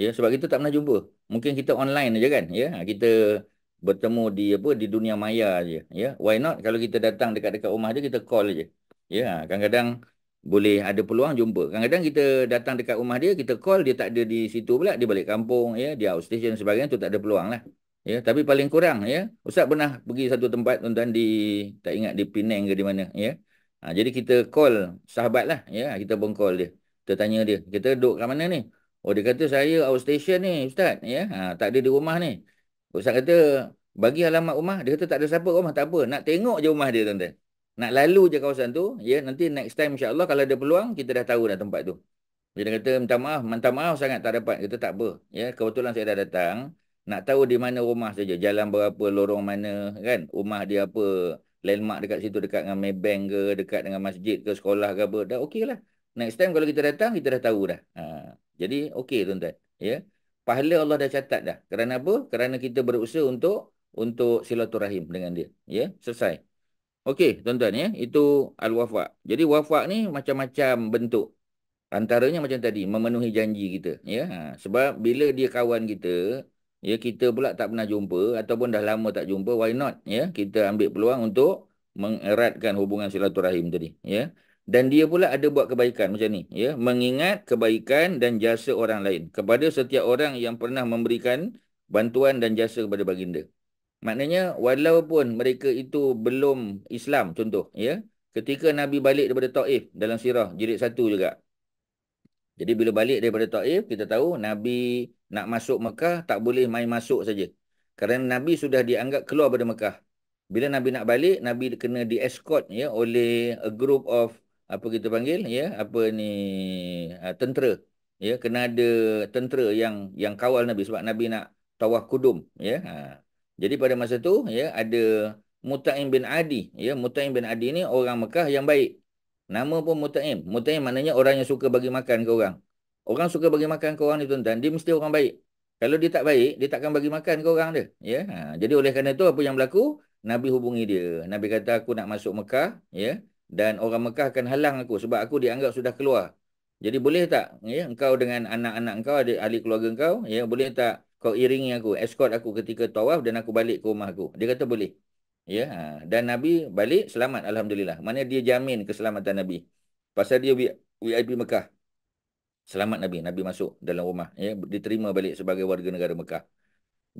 A: Ya, sebab kita tak pernah jumpa. Mungkin kita online aja kan? Ya, ha, kita bertemu di apa di dunia maya aja. Ya, why not kalau kita datang dekat-dekat rumah dia kita call aja. Ya, ha, kadang-kadang boleh ada peluang jumpa. Kadang-kadang kita datang dekat rumah dia, kita call, dia tak ada di situ pula. Dia balik kampung, ya, dia outstation sebagainya, tu tak ada peluang lah. Ya, tapi paling kurang ya. Ustaz pernah pergi satu tempat tuan-tuan di tak ingat di Penang ke di mana ya. Ha, jadi kita call sahabatlah ya, kita pun dia. Kita tanya dia, kita duduk kat mana ni? Oh dia kata saya outstation ni ustaz ya. Ha, tak ada di rumah ni. Ustaz kata bagi alamat rumah, dia kata tak ada siapa rumah, tak apa. Nak tengok je rumah dia tuan-tuan. Nak lalu je kawasan tu, ya nanti next time insya-Allah kalau ada peluang kita dah tahu dah tempat tu. Dia kata minta maaf, minta maaf sangat tak dapat. Kita tak apa. Ya, kebetulan saya dah datang nak tahu di mana rumah saja jalan berapa lorong mana kan rumah dia apa landmark dekat situ dekat dengan Maybank ke dekat dengan masjid ke sekolah ke apa dah okey lah next time kalau kita datang kita dah tahu dah ha. jadi okey tuan-tuan ya pahala Allah dah catat dah kerana apa kerana kita berusaha untuk untuk silaturahim dengan dia ya selesai okey tuan-tuan ya itu al wafak jadi wafak ni macam-macam bentuk antaranya macam tadi memenuhi janji kita ya ha. sebab bila dia kawan kita ya kita pula tak pernah jumpa ataupun dah lama tak jumpa why not ya kita ambil peluang untuk mengeratkan hubungan silaturahim tadi ya dan dia pula ada buat kebaikan macam ni ya mengingat kebaikan dan jasa orang lain kepada setiap orang yang pernah memberikan bantuan dan jasa kepada baginda maknanya walaupun mereka itu belum Islam contoh ya ketika nabi balik daripada Taif dalam sirah jilid satu juga jadi bila balik daripada Taif, kita tahu Nabi nak masuk Mekah tak boleh main masuk saja. Kerana Nabi sudah dianggap keluar daripada Mekah. Bila Nabi nak balik, Nabi kena di escort ya oleh a group of apa kita panggil ya apa ni tentera ya kena ada tentera yang yang kawal Nabi sebab Nabi nak tawaf kudum ya. Ha. Jadi pada masa tu ya ada Muta'im bin Adi ya Muta'im bin Adi ni orang Mekah yang baik Nama pun muta'im. Muta'im maknanya orang yang suka bagi makan ke orang. Orang suka bagi makan ke orang ni tuan-tuan. Dia mesti orang baik. Kalau dia tak baik, dia takkan bagi makan ke orang dia. Ya? Ha. Jadi oleh kerana itu, apa yang berlaku? Nabi hubungi dia. Nabi kata, aku nak masuk Mekah. Ya? Dan orang Mekah akan halang aku. Sebab aku dianggap sudah keluar. Jadi boleh tak ya, engkau dengan anak-anak engkau, ada ahli keluarga engkau, ya, boleh tak kau iringi aku, escort aku ketika tawaf dan aku balik ke rumah aku. Dia kata boleh. Ya, ha. dan Nabi balik selamat alhamdulillah. Mana dia jamin keselamatan Nabi. Pasal dia VIP Mekah. Selamat Nabi, Nabi masuk dalam rumah ya, diterima balik sebagai warga negara Mekah.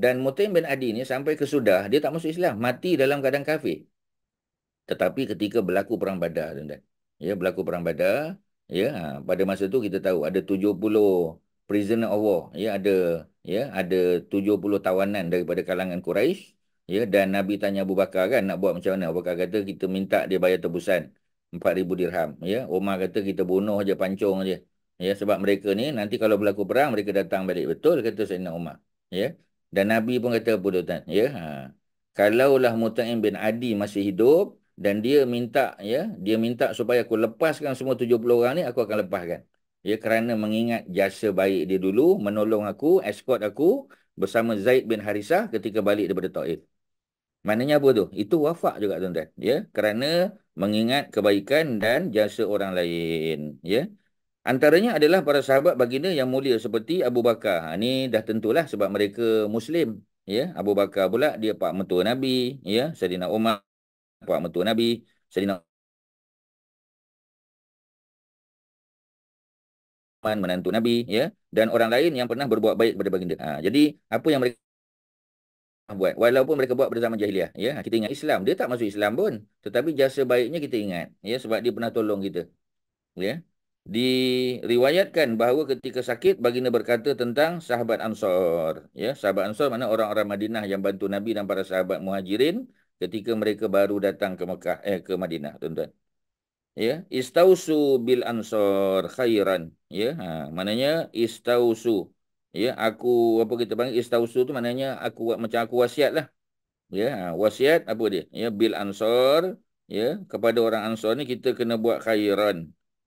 A: Dan Mutaim bin Adi ni sampai ke sudah dia tak masuk Islam, mati dalam keadaan kafir. Tetapi ketika berlaku perang Badar tuan-tuan. Ya, berlaku perang Badar, ya, ha. pada masa tu kita tahu ada 70 prisoner of war, ya ada ya ada 70 tawanan daripada kalangan Quraisy Ya, dan Nabi tanya Abu Bakar kan nak buat macam mana? Abu Bakar kata kita minta dia bayar tebusan 4000 dirham, ya. Umar kata kita bunuh aja pancong aja. Ya, sebab mereka ni nanti kalau berlaku perang mereka datang balik. Betul kata Saidina Umar. Ya. Dan Nabi pun kata apa tuan? Ya. Ha. Kalaulah Mutaim bin Adi masih hidup dan dia minta ya, dia minta supaya aku lepaskan semua 70 orang ni, aku akan lepaskan. Ya, kerana mengingat jasa baik dia dulu menolong aku, escort aku bersama Zaid bin Harisah ketika balik daripada Taif. Maknanya apa tu? Itu wafak juga tuan-tuan. Ya, kerana mengingat kebaikan dan jasa orang lain, ya. Antaranya adalah para sahabat baginda yang mulia seperti Abu Bakar. ini ha, dah tentulah sebab mereka Muslim. Ya, Abu Bakar pula dia pak mentua Nabi. Ya, Sayyidina Umar pak mentua Nabi. Sayyidina Umar menantu Nabi. Ya, dan orang lain yang pernah berbuat baik kepada baginda. Ha, jadi apa yang mereka Ah, buat walaupun mereka buat pada zaman jahiliah ya kita ingat Islam dia tak masuk Islam pun tetapi jasa baiknya kita ingat ya sebab dia pernah tolong kita ya diriwayatkan bahawa ketika sakit baginda berkata tentang sahabat ansar ya sahabat ansar mana orang-orang Madinah yang bantu Nabi dan para sahabat Muhajirin ketika mereka baru datang ke Mekah eh ke Madinah tuan-tuan ya istausu bil ansar khairan ya ha maknanya istausu Ya, aku apa kita panggil istausu tu maknanya aku macam aku wasiat lah. Ya, ha, wasiat apa dia? Ya, bil ansor. Ya, kepada orang ansor ni kita kena buat khairan.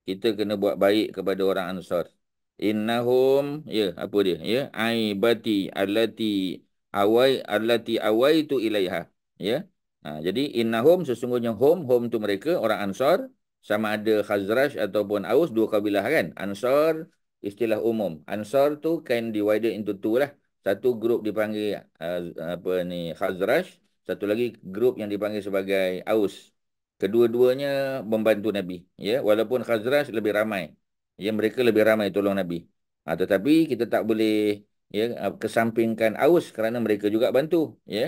A: Kita kena buat baik kepada orang ansor. Innahum, ya, apa dia? Ya, aibati alati awai alati awai tu ilaiha. Ya, ha, jadi innahum sesungguhnya hum, hum tu mereka, orang ansor. Sama ada Khazraj ataupun Aus, dua kabilah kan? Ansor, istilah umum. Ansar tu kan divided into two lah. Satu grup dipanggil eh, apa ni Khazraj, satu lagi grup yang dipanggil sebagai Aus. Kedua-duanya membantu Nabi, ya. Walaupun Khazraj lebih ramai. Ya mereka lebih ramai tolong Nabi. Ha, tetapi kita tak boleh ya kesampingkan Aus kerana mereka juga bantu, ya.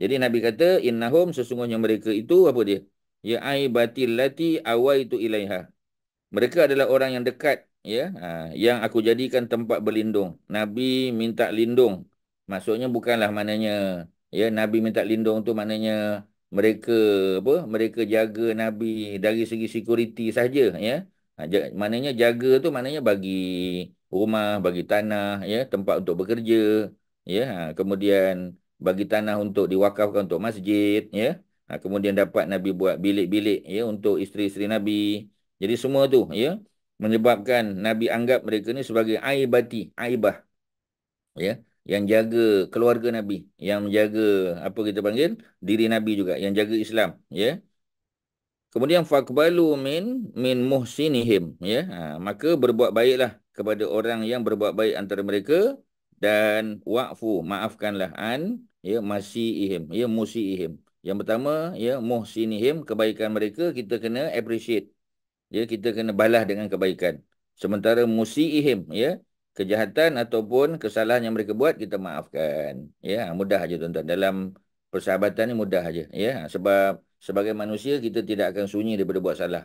A: Jadi Nabi kata innahum sesungguhnya mereka itu apa dia? Ya aibatil lati awaitu ilaiha. Mereka adalah orang yang dekat ya ha, yang aku jadikan tempat berlindung nabi minta lindung maksudnya bukanlah maknanya ya nabi minta lindung tu maknanya mereka apa mereka jaga nabi dari segi security saja ya ha, maknanya jaga tu maknanya bagi rumah bagi tanah ya tempat untuk bekerja ya ha, kemudian bagi tanah untuk diwakafkan untuk masjid ya kemudian dapat nabi buat bilik-bilik ya untuk isteri-isteri nabi jadi semua tu ya menyebabkan Nabi anggap mereka ni sebagai aibati, aibah. Ya, yang jaga keluarga Nabi, yang menjaga apa kita panggil diri Nabi juga, yang jaga Islam, ya. Kemudian faqbalu min min muhsinihim, ya. Ha, maka berbuat baiklah kepada orang yang berbuat baik antara mereka dan waqfu maafkanlah an ya masiihim, ya musiihim. Yang pertama, ya muhsinihim, kebaikan mereka kita kena appreciate ya kita kena balas dengan kebaikan sementara musiihim ya kejahatan ataupun kesalahan yang mereka buat kita maafkan ya mudah aja tuan-tuan dalam persahabatan ni mudah aja ya sebab sebagai manusia kita tidak akan sunyi daripada buat salah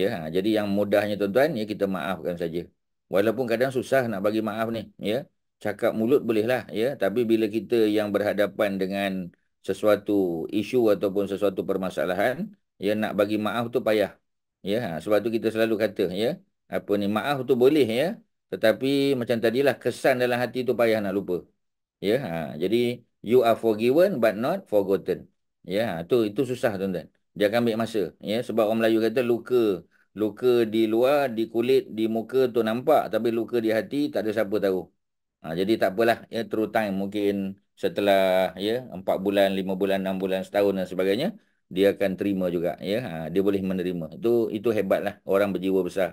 A: ya jadi yang mudahnya tuan-tuan ya kita maafkan saja walaupun kadang susah nak bagi maaf ni ya cakap mulut bolehlah ya tapi bila kita yang berhadapan dengan sesuatu isu ataupun sesuatu permasalahan ya nak bagi maaf tu payah Ya, ha, sebab tu kita selalu kata ya, apa ni maaf tu boleh ya, tetapi macam tadilah kesan dalam hati tu payah nak lupa. Ya, ha, jadi you are forgiven but not forgotten. Ya, ha, tu itu susah tuan-tuan. Dia akan ambil masa ya sebab orang Melayu kata luka luka di luar, di kulit, di muka tu nampak tapi luka di hati tak ada siapa tahu. Ha, jadi tak apalah ya through mungkin setelah ya 4 bulan, 5 bulan, 6 bulan, setahun dan sebagainya dia akan terima juga ya ha, dia boleh menerima itu itu hebatlah orang berjiwa besar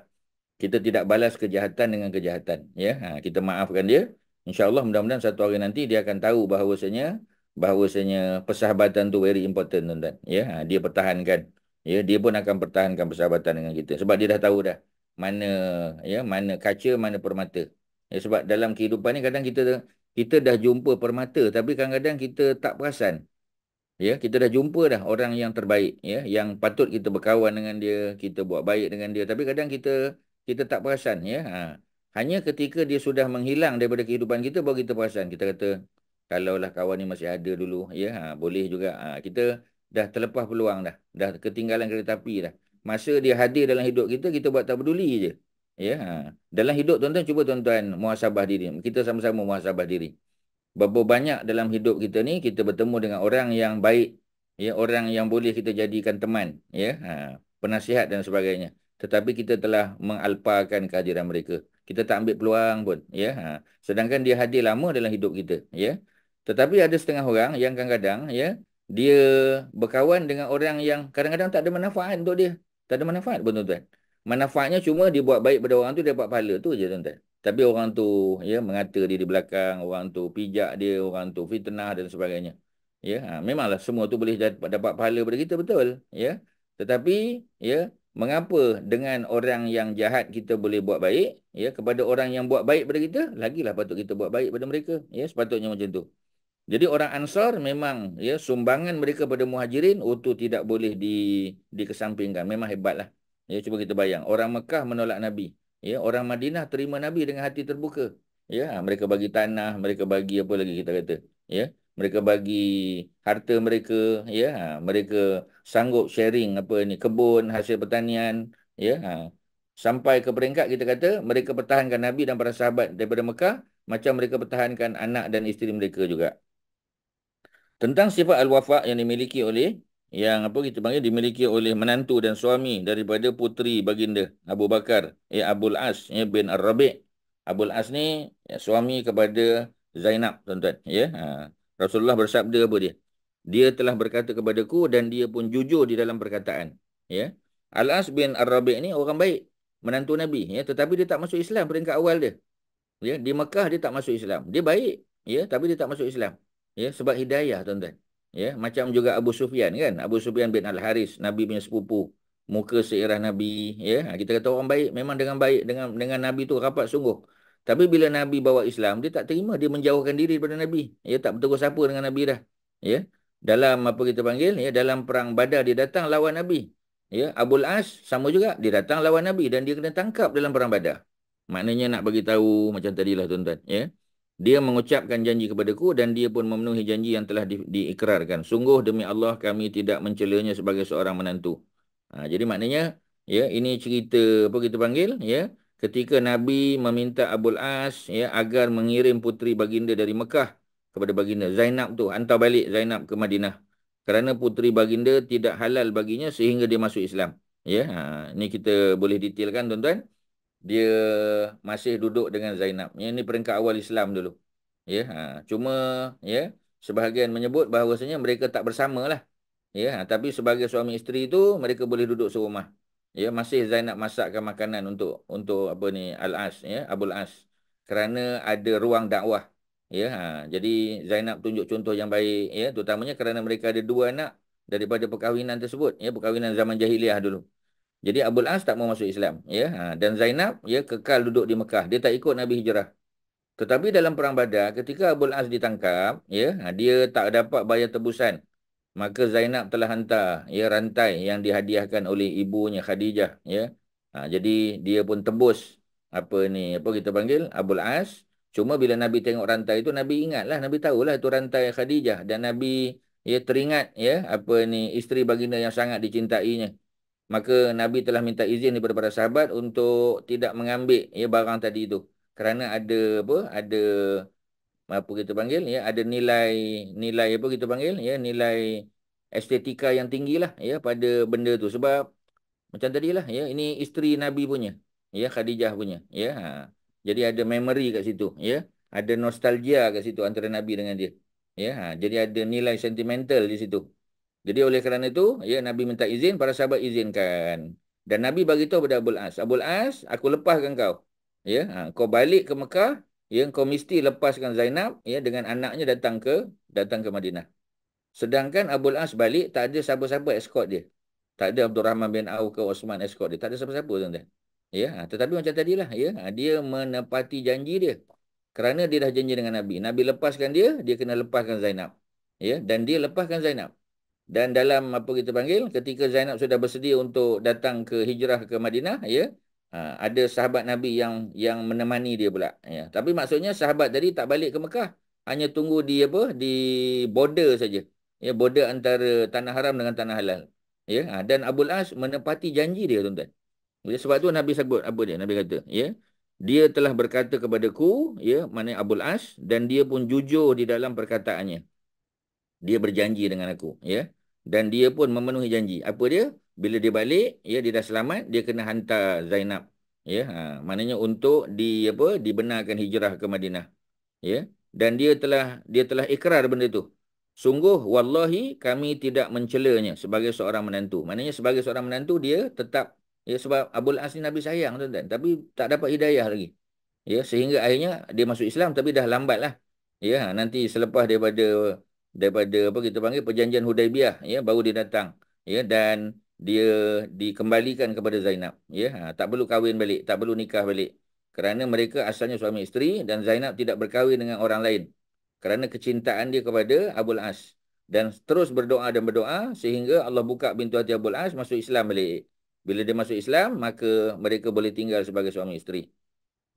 A: kita tidak balas kejahatan dengan kejahatan ya ha, kita maafkan dia insyaallah mudah-mudahan satu hari nanti dia akan tahu bahawasanya bahawasanya persahabatan tu very important tuan-tuan ya ha, dia pertahankan ya dia pun akan pertahankan persahabatan dengan kita sebab dia dah tahu dah mana ya mana kaca mana permata ya sebab dalam kehidupan ni kadang kita kita dah jumpa permata tapi kadang-kadang kita tak perasan Ya, kita dah jumpa dah orang yang terbaik, ya, yang patut kita berkawan dengan dia, kita buat baik dengan dia. Tapi kadang kita kita tak perasan, ya. Ha. Hanya ketika dia sudah menghilang daripada kehidupan kita baru kita perasan. Kita kata kalaulah kawan ni masih ada dulu, ya, ha, boleh juga. Ha. Kita dah terlepas peluang dah, dah ketinggalan kereta api dah. Masa dia hadir dalam hidup kita, kita buat tak peduli je. Ya, ha. dalam hidup tuan-tuan cuba tuan-tuan muhasabah diri. Kita sama-sama muhasabah diri. Berapa banyak dalam hidup kita ni kita bertemu dengan orang yang baik, ya orang yang boleh kita jadikan teman, ya, ha, penasihat dan sebagainya. Tetapi kita telah mengalpakan kehadiran mereka. Kita tak ambil peluang pun, ya. Ha. Sedangkan dia hadir lama dalam hidup kita, ya. Tetapi ada setengah orang yang kadang-kadang, ya, dia berkawan dengan orang yang kadang-kadang tak ada manfaat untuk dia. Tak ada manfaat pun, tuan-tuan. Manfaatnya cuma dia buat baik pada orang tu, dia dapat pahala tu je, tuan-tuan tapi orang tu ya mengata dia di belakang orang tu pijak dia orang tu fitnah dan sebagainya ya ha, memanglah semua tu boleh dapat, dapat pahala pada kita betul ya tetapi ya mengapa dengan orang yang jahat kita boleh buat baik ya kepada orang yang buat baik pada kita lagilah patut kita buat baik pada mereka ya sepatutnya macam tu jadi orang ansar memang ya sumbangan mereka pada muhajirin itu tidak boleh di dikesampingkan memang hebatlah ya cuba kita bayang orang Mekah menolak nabi Ya, orang Madinah terima Nabi dengan hati terbuka. Ya, mereka bagi tanah, mereka bagi apa lagi kita kata. Ya, mereka bagi harta mereka, ya, mereka sanggup sharing apa ni, kebun, hasil pertanian, ya. Sampai ke peringkat kita kata mereka pertahankan Nabi dan para sahabat daripada Mekah macam mereka pertahankan anak dan isteri mereka juga. Tentang sifat al-wafa yang dimiliki oleh yang apa kita panggil dimiliki oleh menantu dan suami daripada puteri baginda Abu Bakar ya eh, Abu As ya bin Ar-Rabi' Abdul As ni ya, suami kepada Zainab tuan-tuan ya ha. Rasulullah bersabda apa dia dia telah berkata kepadaku dan dia pun jujur di dalam perkataan ya Al-As bin Ar-Rabi' ni orang baik menantu Nabi ya tetapi dia tak masuk Islam peringkat awal dia ya di Mekah dia tak masuk Islam dia baik ya tapi dia tak masuk Islam ya sebab hidayah tuan-tuan Ya, macam juga Abu Sufyan kan. Abu Sufyan bin Al-Haris, Nabi punya sepupu. Muka seirah Nabi, ya. Ha, kita kata orang baik memang dengan baik dengan dengan Nabi tu rapat sungguh. Tapi bila Nabi bawa Islam, dia tak terima, dia menjauhkan diri daripada Nabi. Ya, tak bertegur siapa dengan Nabi dah. Ya. Dalam apa kita panggil, ya, dalam perang Badar dia datang lawan Nabi. Ya, Abul As sama juga, dia datang lawan Nabi dan dia kena tangkap dalam perang Badar. Maknanya nak bagi tahu macam tadilah tuan-tuan, ya. Dia mengucapkan janji kepada ku dan dia pun memenuhi janji yang telah di, diikrarkan. Sungguh demi Allah kami tidak mencelanya sebagai seorang menantu. Ha, jadi maknanya, ya ini cerita apa kita panggil, ya ketika Nabi meminta Abu As ya agar mengirim putri baginda dari Mekah kepada baginda Zainab tu hantar balik Zainab ke Madinah kerana putri baginda tidak halal baginya sehingga dia masuk Islam. Ya, ha, ini kita boleh detailkan tuan-tuan dia masih duduk dengan Zainab. Ini, ini peringkat awal Islam dulu. Ya, ha. cuma ya sebahagian menyebut bahawasanya mereka tak bersamalah. Ya, ha. tapi sebagai suami isteri itu mereka boleh duduk serumah. Ya, masih Zainab masakkan makanan untuk untuk apa ni Al-As ya, Abdul As. Kerana ada ruang dakwah. Ya, ha. jadi Zainab tunjuk contoh yang baik ya, terutamanya kerana mereka ada dua anak daripada perkahwinan tersebut ya, perkahwinan zaman jahiliah dulu. Jadi Abdul As tak mau masuk Islam, ya. Ha, dan Zainab ya kekal duduk di Mekah. Dia tak ikut Nabi hijrah. Tetapi dalam perang Badar ketika Abdul As ditangkap, ya, ha, dia tak dapat bayar tebusan. Maka Zainab telah hantar ya rantai yang dihadiahkan oleh ibunya Khadijah, ya. Ha, jadi dia pun tebus apa ni apa kita panggil Abdul As. Cuma bila Nabi tengok rantai itu Nabi ingatlah, Nabi tahulah itu rantai Khadijah dan Nabi ya teringat ya apa ni isteri baginda yang sangat dicintainya maka Nabi telah minta izin daripada para sahabat untuk tidak mengambil ya barang tadi itu kerana ada apa ada apa kita panggil ya ada nilai nilai apa kita panggil ya nilai estetika yang tinggilah ya pada benda tu sebab macam tadi lah ya ini isteri Nabi punya ya Khadijah punya ya ha. jadi ada memory kat situ ya ada nostalgia kat situ antara Nabi dengan dia ya ha. jadi ada nilai sentimental di situ jadi oleh kerana itu, ya Nabi minta izin, para sahabat izinkan. Dan Nabi bagi kepada Abdul As, Abdul As, aku lepaskan kau. Ya, ha, kau balik ke Mekah, ya kau mesti lepaskan Zainab ya dengan anaknya datang ke datang ke Madinah. Sedangkan Abdul As balik tak ada siapa-siapa escort dia. Tak ada Abdul Rahman bin Auf ke Osman escort dia, tak ada siapa-siapa Ya, ha, tetapi macam tadilah ya, ha, dia menepati janji dia. Kerana dia dah janji dengan Nabi. Nabi lepaskan dia, dia kena lepaskan Zainab. Ya, dan dia lepaskan Zainab dan dalam apa kita panggil ketika Zainab sudah bersedia untuk datang ke hijrah ke Madinah ya ha, ada sahabat Nabi yang yang menemani dia pula ya tapi maksudnya sahabat tadi tak balik ke Mekah hanya tunggu di apa di border saja ya border antara tanah haram dengan tanah halal ya ha, dan Abu As menepati janji dia tuan-tuan ya, sebab tu Nabi sebut apa dia Nabi kata ya dia telah berkata kepadaku ya mana Abu As dan dia pun jujur di dalam perkataannya dia berjanji dengan aku ya dan dia pun memenuhi janji. Apa dia? Bila dia balik, ya dia dah selamat, dia kena hantar Zainab. Ya, ha, maknanya untuk di apa? dibenarkan hijrah ke Madinah. Ya. Dan dia telah dia telah ikrar benda itu. Sungguh wallahi kami tidak mencelanya sebagai seorang menantu. Maknanya sebagai seorang menantu dia tetap ya sebab Abdul Asni Nabi sayang tuan-tuan, tapi tak dapat hidayah lagi. Ya, sehingga akhirnya dia masuk Islam tapi dah lambatlah. Ya, ha, nanti selepas daripada daripada apa kita panggil perjanjian Hudaibiyah ya baru dia datang ya dan dia dikembalikan kepada Zainab ya ha, tak perlu kahwin balik tak perlu nikah balik kerana mereka asalnya suami isteri dan Zainab tidak berkahwin dengan orang lain kerana kecintaan dia kepada Abul As dan terus berdoa dan berdoa sehingga Allah buka pintu hati Abul As masuk Islam balik bila dia masuk Islam maka mereka boleh tinggal sebagai suami isteri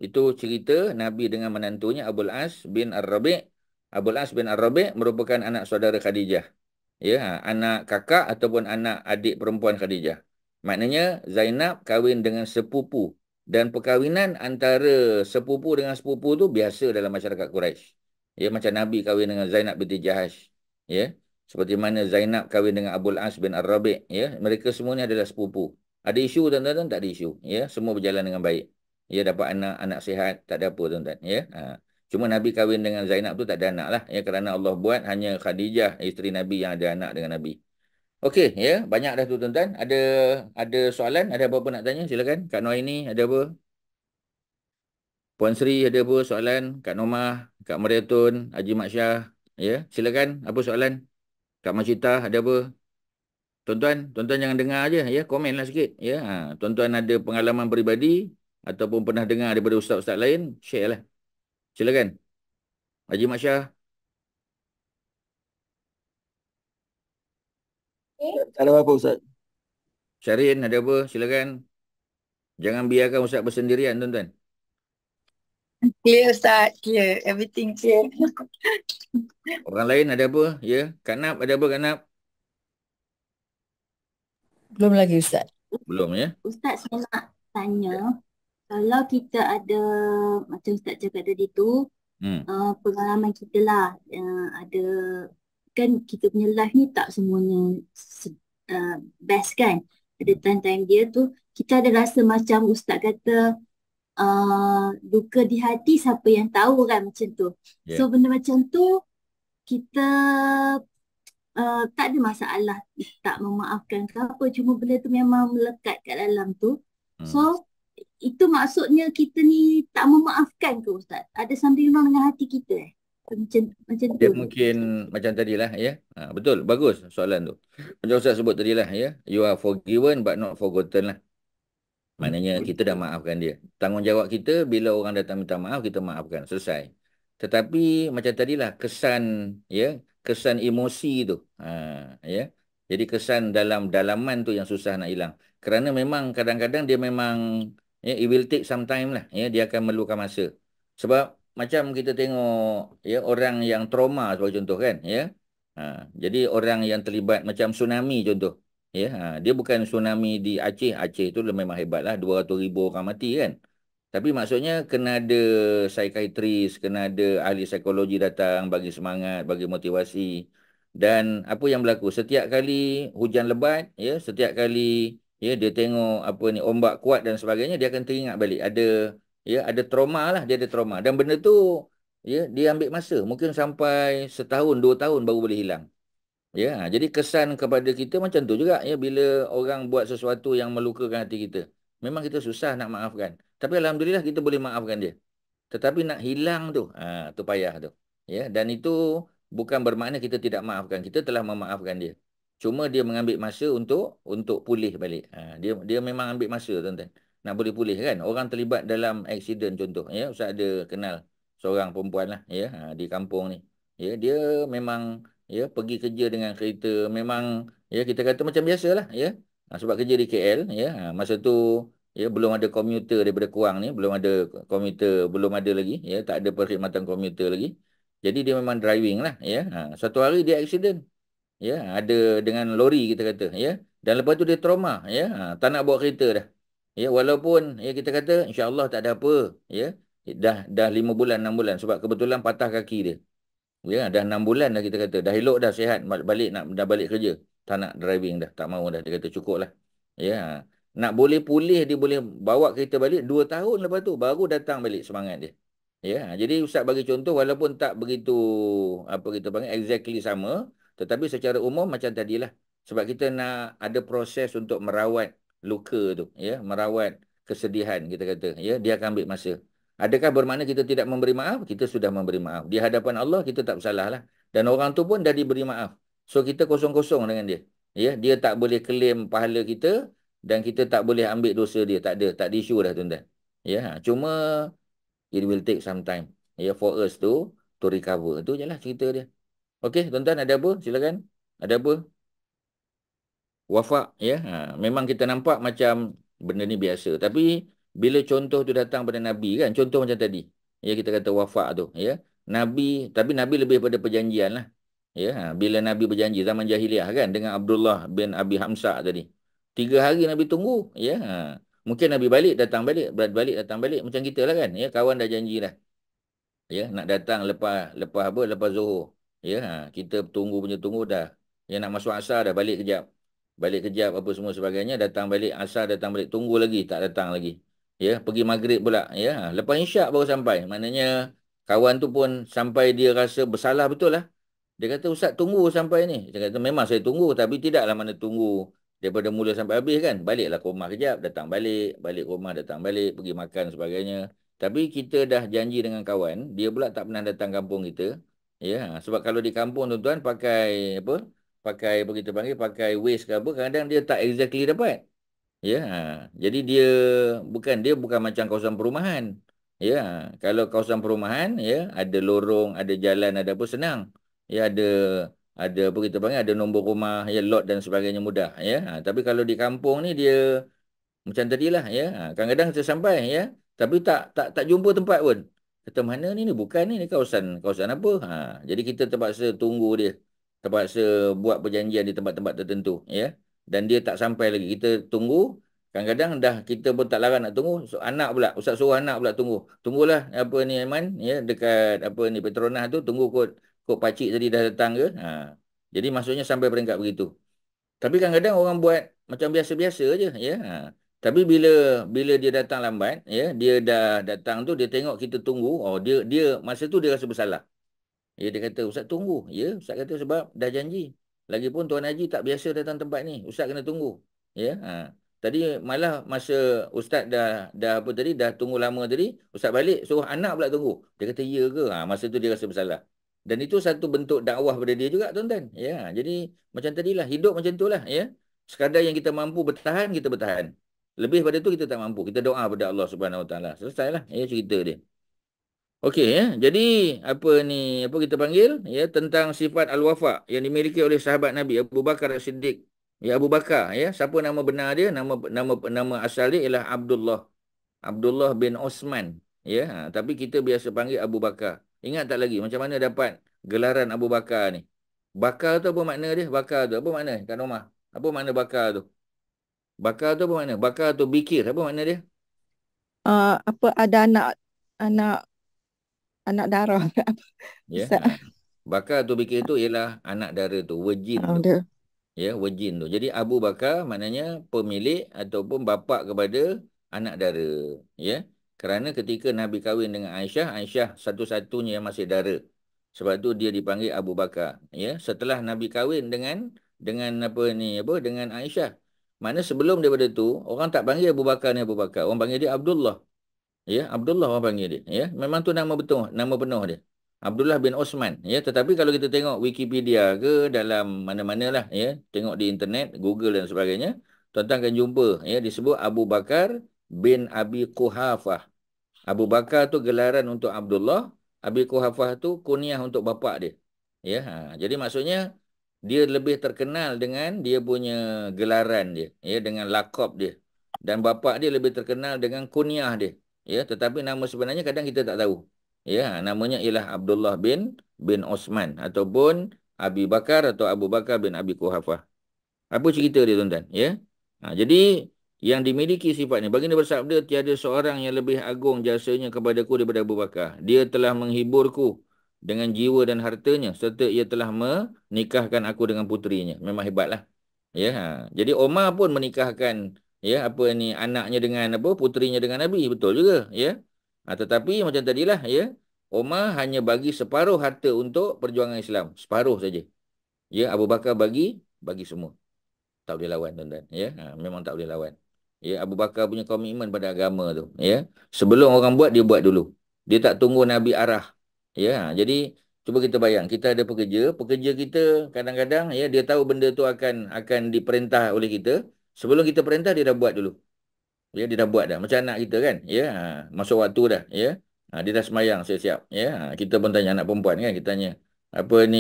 A: itu cerita Nabi dengan menantunya Abul As bin Ar-Rabi' Abul As bin Ar-Rabi' merupakan anak saudara Khadijah. Ya, anak kakak ataupun anak adik perempuan Khadijah. Maknanya Zainab kahwin dengan sepupu dan perkahwinan antara sepupu dengan sepupu tu biasa dalam masyarakat Quraisy. Ya, macam Nabi kahwin dengan Zainab binti Jahash. Ya, seperti mana Zainab kahwin dengan Abul As bin Ar-Rabi', ya, mereka semua ni adalah sepupu. Ada isu tuan-tuan tak ada isu, ya, semua berjalan dengan baik. Ya, dapat anak anak sihat, tak ada apa tuan-tuan, ya. Ha. Cuma Nabi kahwin dengan Zainab tu tak ada anak lah. Ya, kerana Allah buat hanya Khadijah, isteri Nabi yang ada anak dengan Nabi. Okey, ya. Banyak dah tu tuan-tuan. Ada, ada soalan? Ada apa-apa nak tanya? Silakan. Kak Noah ini ada apa? Puan Sri ada apa soalan? Kak Noma, Kak Mariatun, Haji Maksyah. Ya, silakan. Apa soalan? Kak Masjita ada apa? Tuan-tuan, tuan-tuan jangan dengar aja ya, komen lah sikit ya. Ha, tuan-tuan ada pengalaman peribadi ataupun pernah dengar daripada ustaz-ustaz lain, share lah. Silakan. Haji masya. Syah. ada apa Ustaz. Syarin ada apa? Silakan. Jangan biarkan Ustaz bersendirian tuan-tuan.
C: Clear Ustaz. Clear.
B: Everything clear.
A: Orang lain ada apa? Ya. Yeah. Kak Nap ada apa Kak Nap? Belum lagi Ustaz. Belum ya.
B: Ustaz saya nak tanya kalau kita ada macam Ustaz cakap tadi tu hmm. uh, pengalaman kita lah uh, ada kan kita punya life ni tak semuanya uh, best kan ada hmm. time-time dia tu kita ada rasa macam Ustaz kata duka uh, di hati siapa yang tahu kan macam tu yeah. so benda macam tu kita uh, tak ada masalah tak memaafkan ke apa cuma benda tu memang melekat kat dalam tu hmm. so itu maksudnya kita ni tak memaafkan ke ustaz ada sambil wrong dengan hati kita eh macam macam dia tu
A: mungkin macam tadilah ya ha, betul bagus soalan tu macam ustaz sebut tadilah ya you are forgiven but not forgotten lah maknanya hmm. kita dah maafkan dia tanggungjawab kita bila orang datang minta maaf kita maafkan selesai tetapi macam tadilah kesan ya kesan emosi tu ha, ya jadi kesan dalam dalaman tu yang susah nak hilang kerana memang kadang-kadang dia memang Ya, it will take some time lah. Ya, dia akan memerlukan masa. Sebab macam kita tengok ya, orang yang trauma sebagai contoh kan. Ya? Ha, jadi orang yang terlibat macam tsunami contoh. Ya, ha, dia bukan tsunami di Aceh. Aceh tu memang hebat lah. 200 ribu orang mati kan. Tapi maksudnya kena ada psikiatris, kena ada ahli psikologi datang bagi semangat, bagi motivasi. Dan apa yang berlaku? Setiap kali hujan lebat, ya, setiap kali ya dia tengok apa ni ombak kuat dan sebagainya dia akan teringat balik ada ya ada trauma lah dia ada trauma dan benda tu ya dia ambil masa mungkin sampai setahun dua tahun baru boleh hilang ya ha, jadi kesan kepada kita macam tu juga ya bila orang buat sesuatu yang melukakan hati kita memang kita susah nak maafkan tapi alhamdulillah kita boleh maafkan dia tetapi nak hilang tu ha, tu payah tu ya dan itu bukan bermakna kita tidak maafkan kita telah memaafkan dia Cuma dia mengambil masa untuk untuk pulih balik. Ha, dia dia memang ambil masa tuan-tuan. Nak boleh pulih kan. Orang terlibat dalam accident contoh. Ya? Ustaz ada kenal seorang perempuan lah ya? ha, di kampung ni. Ya? Dia memang ya, pergi kerja dengan kereta. Memang ya, kita kata macam biasa lah. Ya? Ha, sebab kerja di KL. Ya? Ha, masa tu ya, belum ada komuter daripada Kuang ni. Belum ada komuter. Belum ada lagi. Ya? Tak ada perkhidmatan komuter lagi. Jadi dia memang driving lah. Ya? Ha, satu hari dia accident ya ada dengan lori kita kata ya dan lepas tu dia trauma ya tak nak bawa kereta dah ya walaupun ya kita kata insya Allah tak ada apa ya dah dah 5 bulan 6 bulan sebab kebetulan patah kaki dia ya dah 6 bulan dah kita kata dah elok dah sihat balik nak dah balik kerja tak nak driving dah tak mau dah dia kata lah, ya nak boleh pulih dia boleh bawa kereta balik 2 tahun lepas tu baru datang balik semangat dia ya jadi ustaz bagi contoh walaupun tak begitu apa kita panggil exactly sama tetapi secara umum macam tadilah. Sebab kita nak ada proses untuk merawat luka tu. ya, Merawat kesedihan kita kata. ya, Dia akan ambil masa. Adakah bermakna kita tidak memberi maaf? Kita sudah memberi maaf. Di hadapan Allah kita tak bersalah lah. Dan orang tu pun dah diberi maaf. So kita kosong-kosong dengan dia. ya, Dia tak boleh claim pahala kita. Dan kita tak boleh ambil dosa dia. Tak ada. Tak ada isu dah tuan Ya, cuma it will take some time. Ya, for us tu to recover. Itu je lah cerita dia. Okey, tuan-tuan ada apa? Silakan. Ada apa? Wafak, ya. Ha, memang kita nampak macam benda ni biasa. Tapi, bila contoh tu datang pada Nabi kan, contoh macam tadi. Ya, kita kata wafak tu, ya. Nabi, tapi Nabi lebih pada perjanjian lah. Ya, ha, bila Nabi berjanji zaman jahiliah kan, dengan Abdullah bin Abi Hamzah tadi. Tiga hari Nabi tunggu, ya. Ha. Mungkin Nabi balik, datang balik, berat balik, datang balik. Macam kita lah kan, ya. Kawan dah janji dah. Ya, nak datang lepas, lepas apa, lepas zuhur. Ya, ha, kita tunggu punya tunggu dah. Yang nak masuk asar dah balik kejap. Balik kejap apa semua sebagainya. Datang balik asar, datang balik. Tunggu lagi, tak datang lagi. Ya, pergi maghrib pula. Ya, lepas insya' baru sampai. Maknanya kawan tu pun sampai dia rasa bersalah betul lah. Dia kata, Ustaz tunggu sampai ni. Dia kata, memang saya tunggu. Tapi tidaklah mana tunggu daripada mula sampai habis kan. Baliklah ke rumah kejap. Datang balik. Balik rumah, datang balik. Pergi makan sebagainya. Tapi kita dah janji dengan kawan. Dia pula tak pernah datang kampung kita. Kita. Ya, sebab kalau di kampung tuan-tuan pakai apa? Pakai apa kita panggil pakai waste ke apa, kadang dia tak exactly dapat. Ya. Jadi dia bukan dia bukan macam kawasan perumahan. Ya, kalau kawasan perumahan ya ada lorong, ada jalan, ada apa senang. Ya ada ada apa kita panggil ada nombor rumah, ya lot dan sebagainya mudah ya. Tapi kalau di kampung ni dia macam tadilah ya. Kadang-kadang saya sampai ya, tapi tak tak tak jumpa tempat pun. Kata mana ni ni bukan ni ni kawasan kawasan apa? Ha jadi kita terpaksa tunggu dia. Terpaksa buat perjanjian di tempat-tempat tertentu ya. Dan dia tak sampai lagi. Kita tunggu. Kadang-kadang dah kita pun tak larang nak tunggu. So, anak pula. Ustaz suruh anak pula tunggu. Tunggulah apa ni Aiman. Ya, dekat apa ni Petronas tu. Tunggu kot, kot pakcik tadi dah datang ke. Ha. Jadi maksudnya sampai peringkat begitu. Tapi kadang-kadang orang buat macam biasa-biasa je. Ya. Ha. Tapi bila bila dia datang lambat, ya, dia dah datang tu dia tengok kita tunggu, oh dia dia masa tu dia rasa bersalah. Ya, dia kata ustaz tunggu. Ya, ustaz kata sebab dah janji. Lagipun tuan haji tak biasa datang tempat ni, ustaz kena tunggu. Ya. Ha. Tadi malah masa ustaz dah dah apa tadi dah tunggu lama tadi, ustaz balik suruh anak pula tunggu. Dia kata ya ke? Ha, masa tu dia rasa bersalah. Dan itu satu bentuk dakwah pada dia juga tuan-tuan. Ya, jadi macam tadilah hidup macam itulah ya. Sekadar yang kita mampu bertahan, kita bertahan. Lebih pada tu kita tak mampu. Kita doa kepada Allah Subhanahu Wa Taala Selesailah ya cerita dia. Okey ya. Jadi apa ni apa kita panggil ya tentang sifat al-wafa yang dimiliki oleh sahabat Nabi Abu Bakar as Siddiq. Ya Abu Bakar ya siapa nama benar dia nama nama nama asal dia ialah Abdullah Abdullah bin Osman ya ha, tapi kita biasa panggil Abu Bakar. Ingat tak lagi macam mana dapat gelaran Abu Bakar ni? Bakar tu apa makna dia? Bakar tu apa makna? Kat rumah. Apa makna bakar tu? Bakar tu apa makna? Bakar tu bikir. Apa makna dia? Uh,
B: apa ada anak anak anak darah. Yeah. Ha.
A: Bakar tu bikir tu ialah anak darah tu. Wajin oh, tu. Ya, yeah, wajin tu. Jadi Abu Bakar maknanya pemilik ataupun bapa kepada anak darah. Ya. Yeah? Kerana ketika Nabi kahwin dengan Aisyah, Aisyah satu-satunya yang masih darah. Sebab tu dia dipanggil Abu Bakar. Ya, yeah? setelah Nabi kahwin dengan dengan apa ni apa dengan Aisyah Maknanya sebelum daripada tu, orang tak panggil Abu Bakar ni Abu Bakar. Orang panggil dia Abdullah. Ya, Abdullah orang panggil dia. Ya, memang tu nama betul, nama penuh dia. Abdullah bin Osman. Ya, tetapi kalau kita tengok Wikipedia ke dalam mana-mana lah, ya, tengok di internet, Google dan sebagainya, tuan-tuan akan jumpa, ya, disebut Abu Bakar bin Abi Quhafah. Abu Bakar tu gelaran untuk Abdullah, Abi Quhafah tu kuniah untuk bapa dia. Ya, ha. jadi maksudnya dia lebih terkenal dengan dia punya gelaran dia ya dengan lakop dia dan bapa dia lebih terkenal dengan kunyah dia ya tetapi nama sebenarnya kadang kita tak tahu ya namanya ialah Abdullah bin bin Osman ataupun Abi Bakar atau Abu Bakar bin Abi Quhafah apa cerita dia tuan-tuan ya ha, jadi yang dimiliki sifat ni baginda bersabda tiada seorang yang lebih agung jasanya kepadaku daripada Abu Bakar dia telah menghiburku dengan jiwa dan hartanya serta ia telah menikahkan aku dengan putrinya memang hebatlah ya ha. jadi Omar pun menikahkan ya apa ni anaknya dengan apa putrinya dengan Nabi betul juga ya ha, tetapi macam tadilah ya Omar hanya bagi separuh harta untuk perjuangan Islam separuh saja ya Abu Bakar bagi bagi semua tak boleh lawan tuan-tuan ya ha, memang tak boleh lawan ya Abu Bakar punya komitmen pada agama tu ya sebelum orang buat dia buat dulu dia tak tunggu Nabi arah Ya, jadi cuba kita bayang, kita ada pekerja, pekerja kita kadang-kadang ya dia tahu benda tu akan akan diperintah oleh kita. Sebelum kita perintah dia dah buat dulu. Ya, dia dah buat dah. Macam anak kita kan. Ya, ha, masuk waktu dah, ya. Ha, dia dah semayang siap-siap. Ya, ha, kita pun tanya anak perempuan kan, kita tanya. Apa ni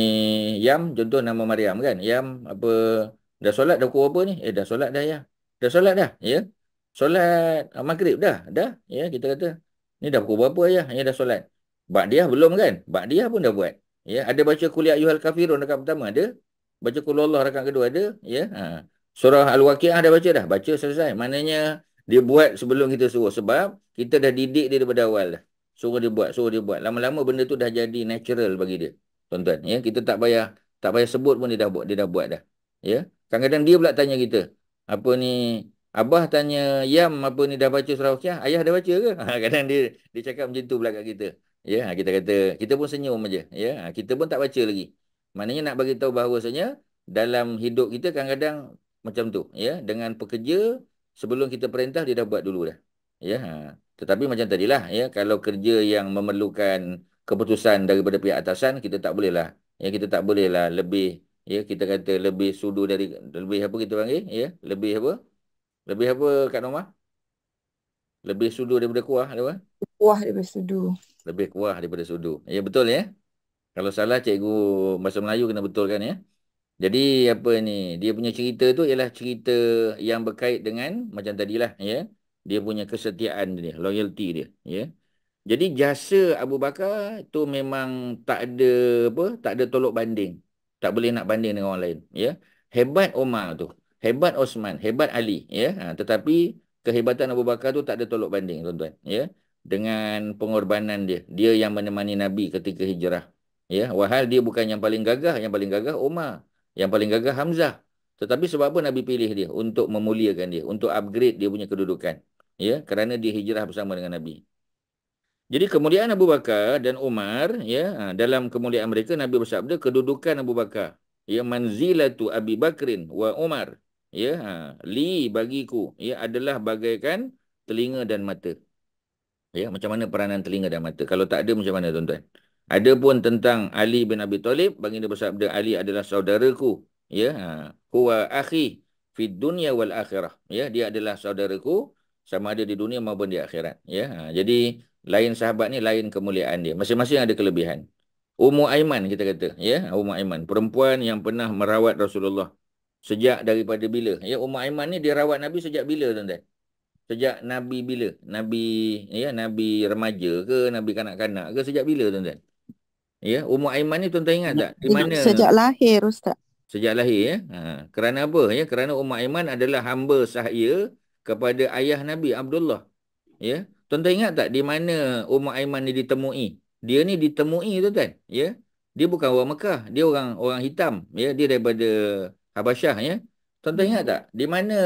A: Yam, contoh nama Maryam kan. Yam, apa dah solat dah pukul apa ni? Eh, dah solat dah ya. Dah solat dah, ya. Solat ah, maghrib dah, dah. Ya, kita kata. Ni dah pukul berapa ya? Ya, dah solat. Ba'diyah belum kan? Ba'diyah pun dah buat. Ya, ada baca kuliah ya Yuhal Kafirun rakan pertama ada. Baca kuliah Allah rakan kedua ada. Ya, ha. Surah Al-Waqiyah dah baca dah. Baca selesai. Maknanya dia buat sebelum kita suruh. Sebab kita dah didik dia daripada awal dah. Suruh dia buat, suruh dia buat. Lama-lama benda tu dah jadi natural bagi dia. Tuan-tuan, ya? kita tak payah tak payah sebut pun dia dah buat. Dia dah buat dah. Ya? Kadang-kadang dia pula tanya kita. Apa ni, Abah tanya, Yam apa ni dah baca surah Waqiyah? Ayah dah baca ke? Kadang-kadang ha, dia, dia cakap macam tu pula kat kita. Ya, kita kata kita pun senyum aja. Ya, kita pun tak baca lagi. Maknanya nak bagi tahu bahawasanya dalam hidup kita kadang-kadang macam tu, ya, dengan pekerja sebelum kita perintah dia dah buat dulu dah. Ya, tetapi macam tadilah, ya, kalau kerja yang memerlukan keputusan daripada pihak atasan, kita tak boleh lah. Ya, kita tak boleh lah lebih ya kita kata lebih sudu dari lebih apa kita panggil ya lebih apa lebih apa kat rumah lebih sudu daripada kuah ada apa?
B: Kuah daripada sudu.
A: Lebih kuah daripada sudu. Ya betul ya. Kalau salah cikgu bahasa Melayu kena betulkan ya. Jadi apa ni? Dia punya cerita tu ialah cerita yang berkait dengan macam tadilah ya. Dia punya kesetiaan dia, loyalty dia, ya. Jadi jasa Abu Bakar tu memang tak ada apa, tak ada tolok banding. Tak boleh nak banding dengan orang lain, ya. Hebat Omar tu, hebat Osman, hebat Ali, ya. Ha, tetapi kehebatan Abu Bakar tu tak ada tolok banding tuan-tuan ya dengan pengorbanan dia dia yang menemani nabi ketika hijrah ya wahal dia bukan yang paling gagah yang paling gagah Umar yang paling gagah Hamzah tetapi sebab apa nabi pilih dia untuk memuliakan dia untuk upgrade dia punya kedudukan ya kerana dia hijrah bersama dengan nabi jadi kemuliaan Abu Bakar dan Umar ya ha, dalam kemuliaan mereka nabi bersabda kedudukan Abu Bakar ya manzilatu Abi Bakrin wa Umar ya ha, li bagiku ya adalah bagaikan telinga dan mata ya macam mana peranan telinga dan mata kalau tak ada macam mana tuan-tuan ada pun tentang Ali bin Abi Talib baginda bersabda Ali adalah saudaraku ya ha, huwa akhi fi dunya wal akhirah ya dia adalah saudaraku sama ada di dunia maupun di akhirat ya ha, jadi lain sahabat ni lain kemuliaan dia masing-masing ada kelebihan Ummu Aiman kita kata ya Ummu Aiman perempuan yang pernah merawat Rasulullah Sejak daripada bila? Ya Umar Aiman ni dia rawat Nabi sejak bila tuan-tuan? Sejak Nabi bila? Nabi ya Nabi remaja ke Nabi kanak-kanak ke sejak bila tuan-tuan? Ya Umar Aiman ni tuan-tuan ingat tak? Di mana? Sejak
C: lahir ustaz.
A: Sejak lahir ya. Ha. kerana apa ya? Kerana Umar Aiman adalah hamba sahaya kepada ayah Nabi Abdullah. Ya. Tuan-tuan ingat tak di mana Umar Aiman ni ditemui? Dia ni ditemui tuan-tuan. Ya. Dia bukan orang Mekah, dia orang orang hitam ya. Dia daripada Habasyah ya. Tuan-tuan hmm. ingat tak di mana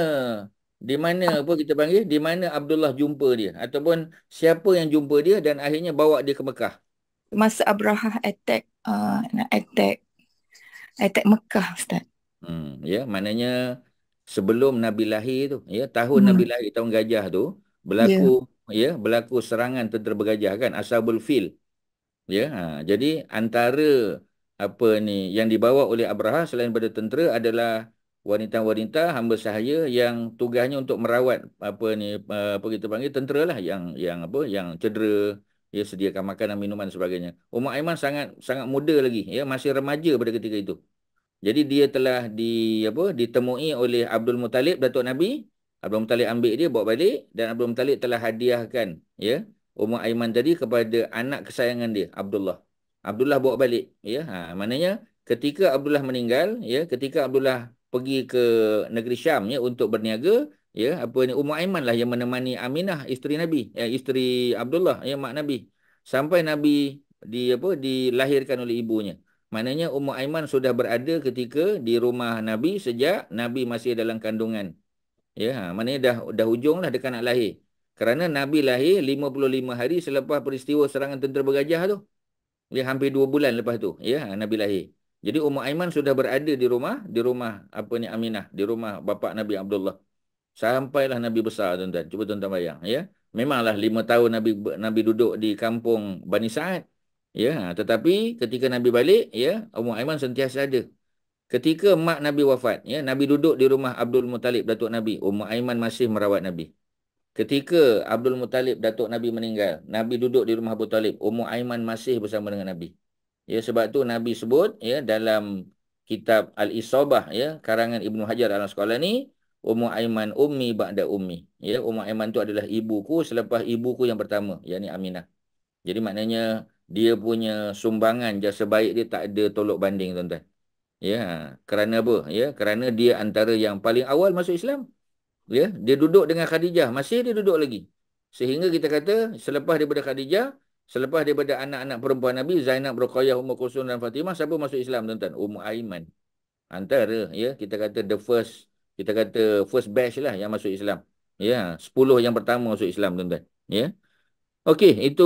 A: di mana apa kita panggil di mana Abdullah jumpa dia ataupun siapa yang jumpa dia dan akhirnya bawa dia ke Mekah? Masa Abraha
B: attack uh, nak attack attack Mekah ustaz.
A: Hmm ya, maknanya sebelum Nabi lahir tu ya, tahun hmm. Nabi lahir tahun gajah tu berlaku yeah. ya, berlaku serangan tentera bergajah kan Ashabul Fil. Ya, ha, jadi antara apa ni yang dibawa oleh Abraha selain daripada tentera adalah wanita-wanita hamba sahaya yang tugasnya untuk merawat apa ni eh, apa kita panggil tentera lah yang yang apa yang cedera ya sediakan makanan minuman sebagainya. Umar Aiman sangat sangat muda lagi ya masih remaja pada ketika itu. Jadi dia telah di apa ditemui oleh Abdul Muttalib Datuk Nabi. Abdul Muttalib ambil dia bawa balik dan Abdul Muttalib telah hadiahkan ya Umar Aiman tadi kepada anak kesayangan dia Abdullah. Abdullah bawa balik ya ha maknanya ketika Abdullah meninggal ya ketika Abdullah pergi ke negeri Syam ya untuk berniaga ya apa ni Ummu Aiman lah yang menemani Aminah isteri Nabi ya isteri Abdullah ya mak Nabi sampai Nabi di apa dilahirkan oleh ibunya maknanya Ummu Aiman sudah berada ketika di rumah Nabi sejak Nabi masih dalam kandungan ya ha maknanya dah dah hujunglah dekat nak lahir kerana Nabi lahir 55 hari selepas peristiwa serangan tentera bergajah tu Ya, hampir dua bulan lepas tu. Ya, Nabi lahir. Jadi Ummu Aiman sudah berada di rumah. Di rumah apa ni Aminah. Di rumah bapa Nabi Abdullah. Sampailah Nabi besar tuan-tuan. Cuba tuan-tuan bayang. Ya. Memanglah lima tahun Nabi Nabi duduk di kampung Bani Sa'ad. Ya, tetapi ketika Nabi balik, ya, Ummu Aiman sentiasa ada. Ketika mak Nabi wafat, ya, Nabi duduk di rumah Abdul Muttalib, Datuk Nabi. Ummu Aiman masih merawat Nabi. Ketika Abdul Muttalib Datuk Nabi meninggal, Nabi duduk di rumah Abu Talib. Ummu Aiman masih bersama dengan Nabi. Ya sebab tu Nabi sebut ya dalam kitab Al-Isabah ya karangan Ibnu Hajar dalam sekolah ni Ummu Aiman ummi ba'da ummi. Ya Ummu Aiman tu adalah ibuku selepas ibuku yang pertama yakni Aminah. Jadi maknanya dia punya sumbangan jasa baik dia tak ada tolok banding tuan-tuan. Ya, kerana apa? Ya, kerana dia antara yang paling awal masuk Islam ya dia duduk dengan Khadijah masih dia duduk lagi sehingga kita kata selepas daripada Khadijah selepas daripada anak-anak perempuan Nabi Zainab Ruqayyah Ummu Kulsum dan Fatimah siapa masuk Islam tuan-tuan Ummu Aiman antara ya kita kata the first kita kata first batch lah yang masuk Islam ya 10 yang pertama masuk Islam tuan-tuan ya okey itu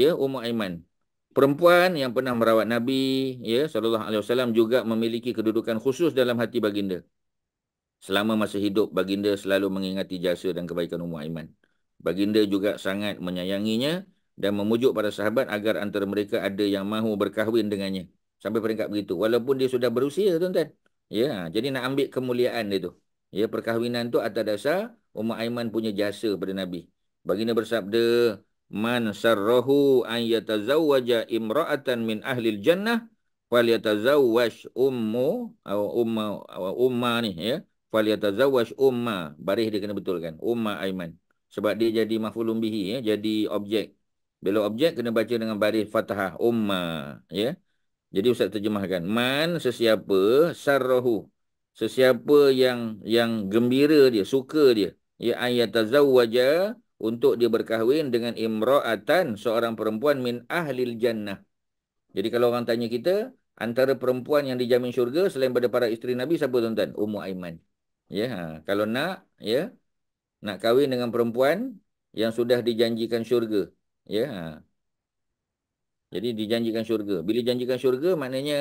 A: ya Ummu Aiman perempuan yang pernah merawat Nabi ya sallallahu alaihi wasallam juga memiliki kedudukan khusus dalam hati baginda Selama masa hidup, baginda selalu mengingati jasa dan kebaikan Ummu Aiman. Baginda juga sangat menyayanginya dan memujuk para sahabat agar antara mereka ada yang mahu berkahwin dengannya. Sampai peringkat begitu. Walaupun dia sudah berusia, tuan-tuan. Ya, jadi nak ambil kemuliaan dia tu. Ya, perkahwinan tu atas dasar Ummu Aiman punya jasa pada Nabi. Baginda bersabda, Man sarrahu an yatazawwaja imra'atan min ahlil jannah, fal ummu, uh, umma, uh, umma ni, ya, falyatazawwaj umma baris dia kena betulkan umma aiman sebab dia jadi maf'ulun bihi ya jadi objek bila objek kena baca dengan baris fathah umma ya jadi ustaz terjemahkan man sesiapa sarahu sesiapa yang yang gembira dia suka dia ya ayatazawwaja untuk dia berkahwin dengan imra'atan seorang perempuan min ahlil jannah jadi kalau orang tanya kita antara perempuan yang dijamin syurga selain daripada para isteri Nabi siapa tuan-tuan? Ummu Aiman. Ya, ha. kalau nak ya nak kahwin dengan perempuan yang sudah dijanjikan syurga. Ya. Ha. Jadi dijanjikan syurga. Bila janjikan syurga maknanya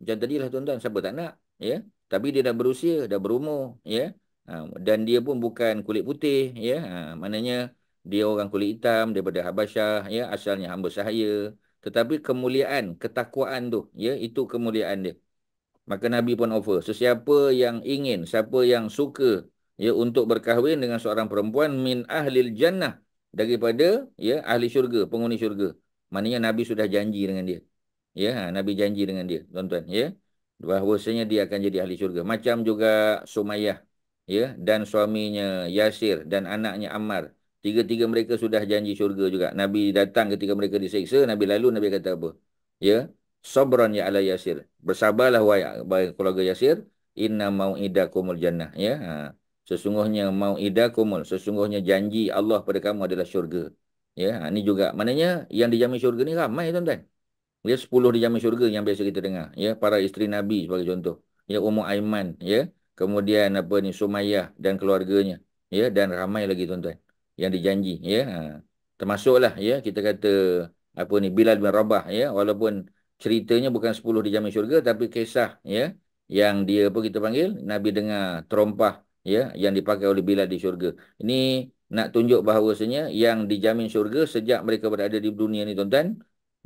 A: macam tadilah tuan-tuan siapa tak nak ya. Tapi dia dah berusia, dah berumur ya. Ha, dan dia pun bukan kulit putih ya. maknanya dia orang kulit hitam daripada Habasyah ya asalnya hamba sahaya tetapi kemuliaan ketakwaan tu ya itu kemuliaan dia maka Nabi pun offer Siapa yang ingin siapa yang suka ya untuk berkahwin dengan seorang perempuan min ahlil jannah daripada ya ahli syurga penghuni syurga maknanya Nabi sudah janji dengan dia ya ha, Nabi janji dengan dia tuan-tuan ya bahwasanya dia akan jadi ahli syurga macam juga Sumayyah ya dan suaminya Yasir dan anaknya Ammar tiga-tiga mereka sudah janji syurga juga Nabi datang ketika mereka diseksa, Nabi lalu Nabi kata apa ya sabran ya ala yasir bersabarlah wahai baik keluarga yasir inna mauidakumul jannah ya ha. sesungguhnya mauidakumul sesungguhnya janji Allah pada kamu adalah syurga ya ha. ni juga maknanya yang dijamin syurga ni ramai tuan-tuan dia ya, 10 dijamin syurga yang biasa kita dengar ya para isteri nabi sebagai contoh ya ummu aiman ya kemudian apa ni sumayyah dan keluarganya ya dan ramai lagi tuan-tuan yang dijanji ya ha. termasuklah ya kita kata apa ni bilal bin rabah ya walaupun ceritanya bukan 10 dijamin syurga tapi kisah ya yang dia apa kita panggil nabi dengar terompah ya yang dipakai oleh bila di syurga ini nak tunjuk bahawasanya yang dijamin syurga sejak mereka berada di dunia ni tuan-tuan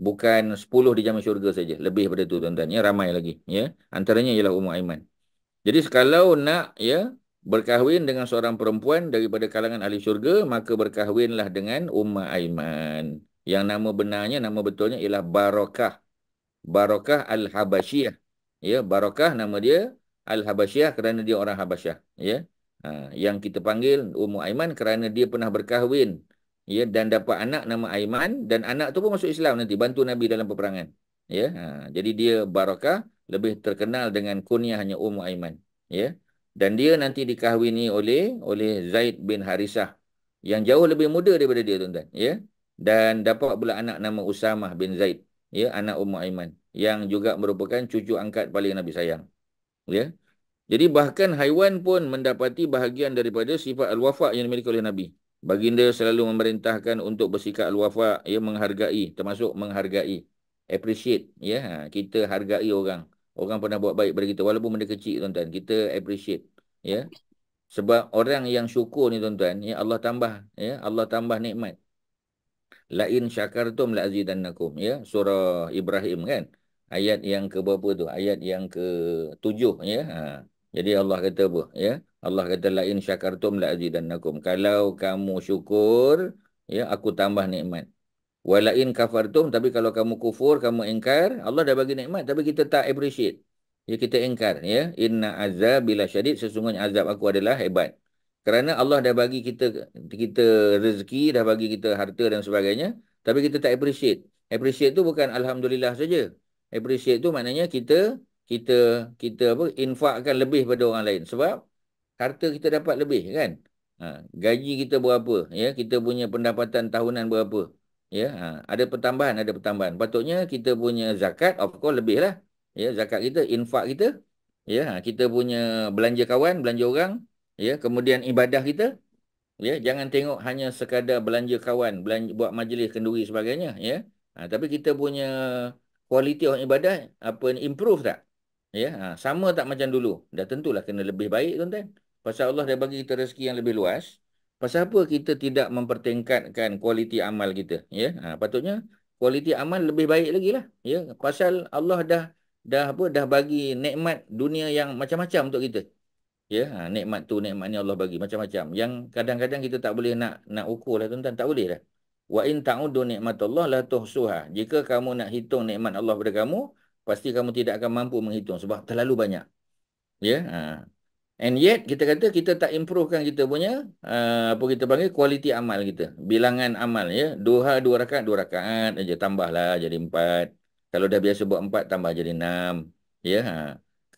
A: bukan 10 dijamin syurga saja lebih daripada itu tuan-tuan ya ramai lagi ya antaranya ialah ummu aiman jadi kalau nak ya berkahwin dengan seorang perempuan daripada kalangan ahli syurga maka berkahwinlah dengan ummu aiman yang nama benarnya nama betulnya ialah barakah Barakah Al-Habasyah. Ya, Barakah nama dia Al-Habasyah kerana dia orang Habasyah. Ya. Ha, yang kita panggil Ummu Aiman kerana dia pernah berkahwin. Ya, dan dapat anak nama Aiman. Dan anak tu pun masuk Islam nanti. Bantu Nabi dalam peperangan. Ya. Ha, jadi dia Barakah lebih terkenal dengan kunyahnya Ummu Aiman. Ya. Dan dia nanti dikahwini oleh oleh Zaid bin Harisah. Yang jauh lebih muda daripada dia tuan-tuan. Ya. Dan dapat pula anak nama Usamah bin Zaid ya anak Ummu Aiman yang juga merupakan cucu angkat paling Nabi sayang. Ya. Jadi bahkan haiwan pun mendapati bahagian daripada sifat al-wafa yang dimiliki oleh Nabi. Baginda selalu memerintahkan untuk bersikap al-wafa, ya menghargai termasuk menghargai appreciate ya ha, kita hargai orang. Orang pernah buat baik pada kita walaupun benda kecil tuan-tuan, kita appreciate ya. Sebab orang yang syukur ni tuan-tuan, ya Allah tambah ya, Allah tambah nikmat lain syakartum lazidannakum ya surah ibrahim kan ayat yang ke berapa tu ayat yang ke tujuh, ya ha. jadi Allah kata apa ya Allah kata lain syakartum lazidannakum kalau kamu syukur ya aku tambah nikmat walain kafartum tapi kalau kamu kufur kamu ingkar Allah dah bagi nikmat tapi kita tak appreciate ya kita ingkar ya inna azab bila syadid sesungguhnya azab aku adalah hebat kerana Allah dah bagi kita kita rezeki, dah bagi kita harta dan sebagainya. Tapi kita tak appreciate. Appreciate tu bukan Alhamdulillah saja. Appreciate tu maknanya kita kita kita apa infakkan lebih pada orang lain sebab harta kita dapat lebih kan ha, gaji kita berapa ya kita punya pendapatan tahunan berapa ya ha, ada pertambahan ada pertambahan patutnya kita punya zakat of course lebihlah ya zakat kita infak kita ya ha, kita punya belanja kawan belanja orang ya kemudian ibadah kita ya jangan tengok hanya sekadar belanja kawan belanja, buat majlis kenduri sebagainya ya ha, tapi kita punya kualiti orang ibadah apa ni improve tak ya ha, sama tak macam dulu dah tentulah kena lebih baik tuan-tuan pasal Allah dah bagi kita rezeki yang lebih luas pasal apa kita tidak mempertingkatkan kualiti amal kita ya ha, patutnya kualiti amal lebih baik lagi lah ya pasal Allah dah dah apa dah bagi nikmat dunia yang macam-macam untuk kita Ya, ha, nikmat tu nikmat ni Allah bagi macam-macam. Yang kadang-kadang kita tak boleh nak nak ukur lah tuan-tuan, tak boleh dah. Wa in ta'udu nikmatullah la tuhsuha. Jika kamu nak hitung nikmat Allah pada kamu, pasti kamu tidak akan mampu menghitung sebab terlalu banyak. Ya, ha. And yet kita kata kita tak improvekan kita punya uh, apa kita panggil kualiti amal kita. Bilangan amal ya. Duha dua rakaat, dua rakaat aja tambahlah jadi empat. Kalau dah biasa buat empat tambah jadi enam. Ya. Ha.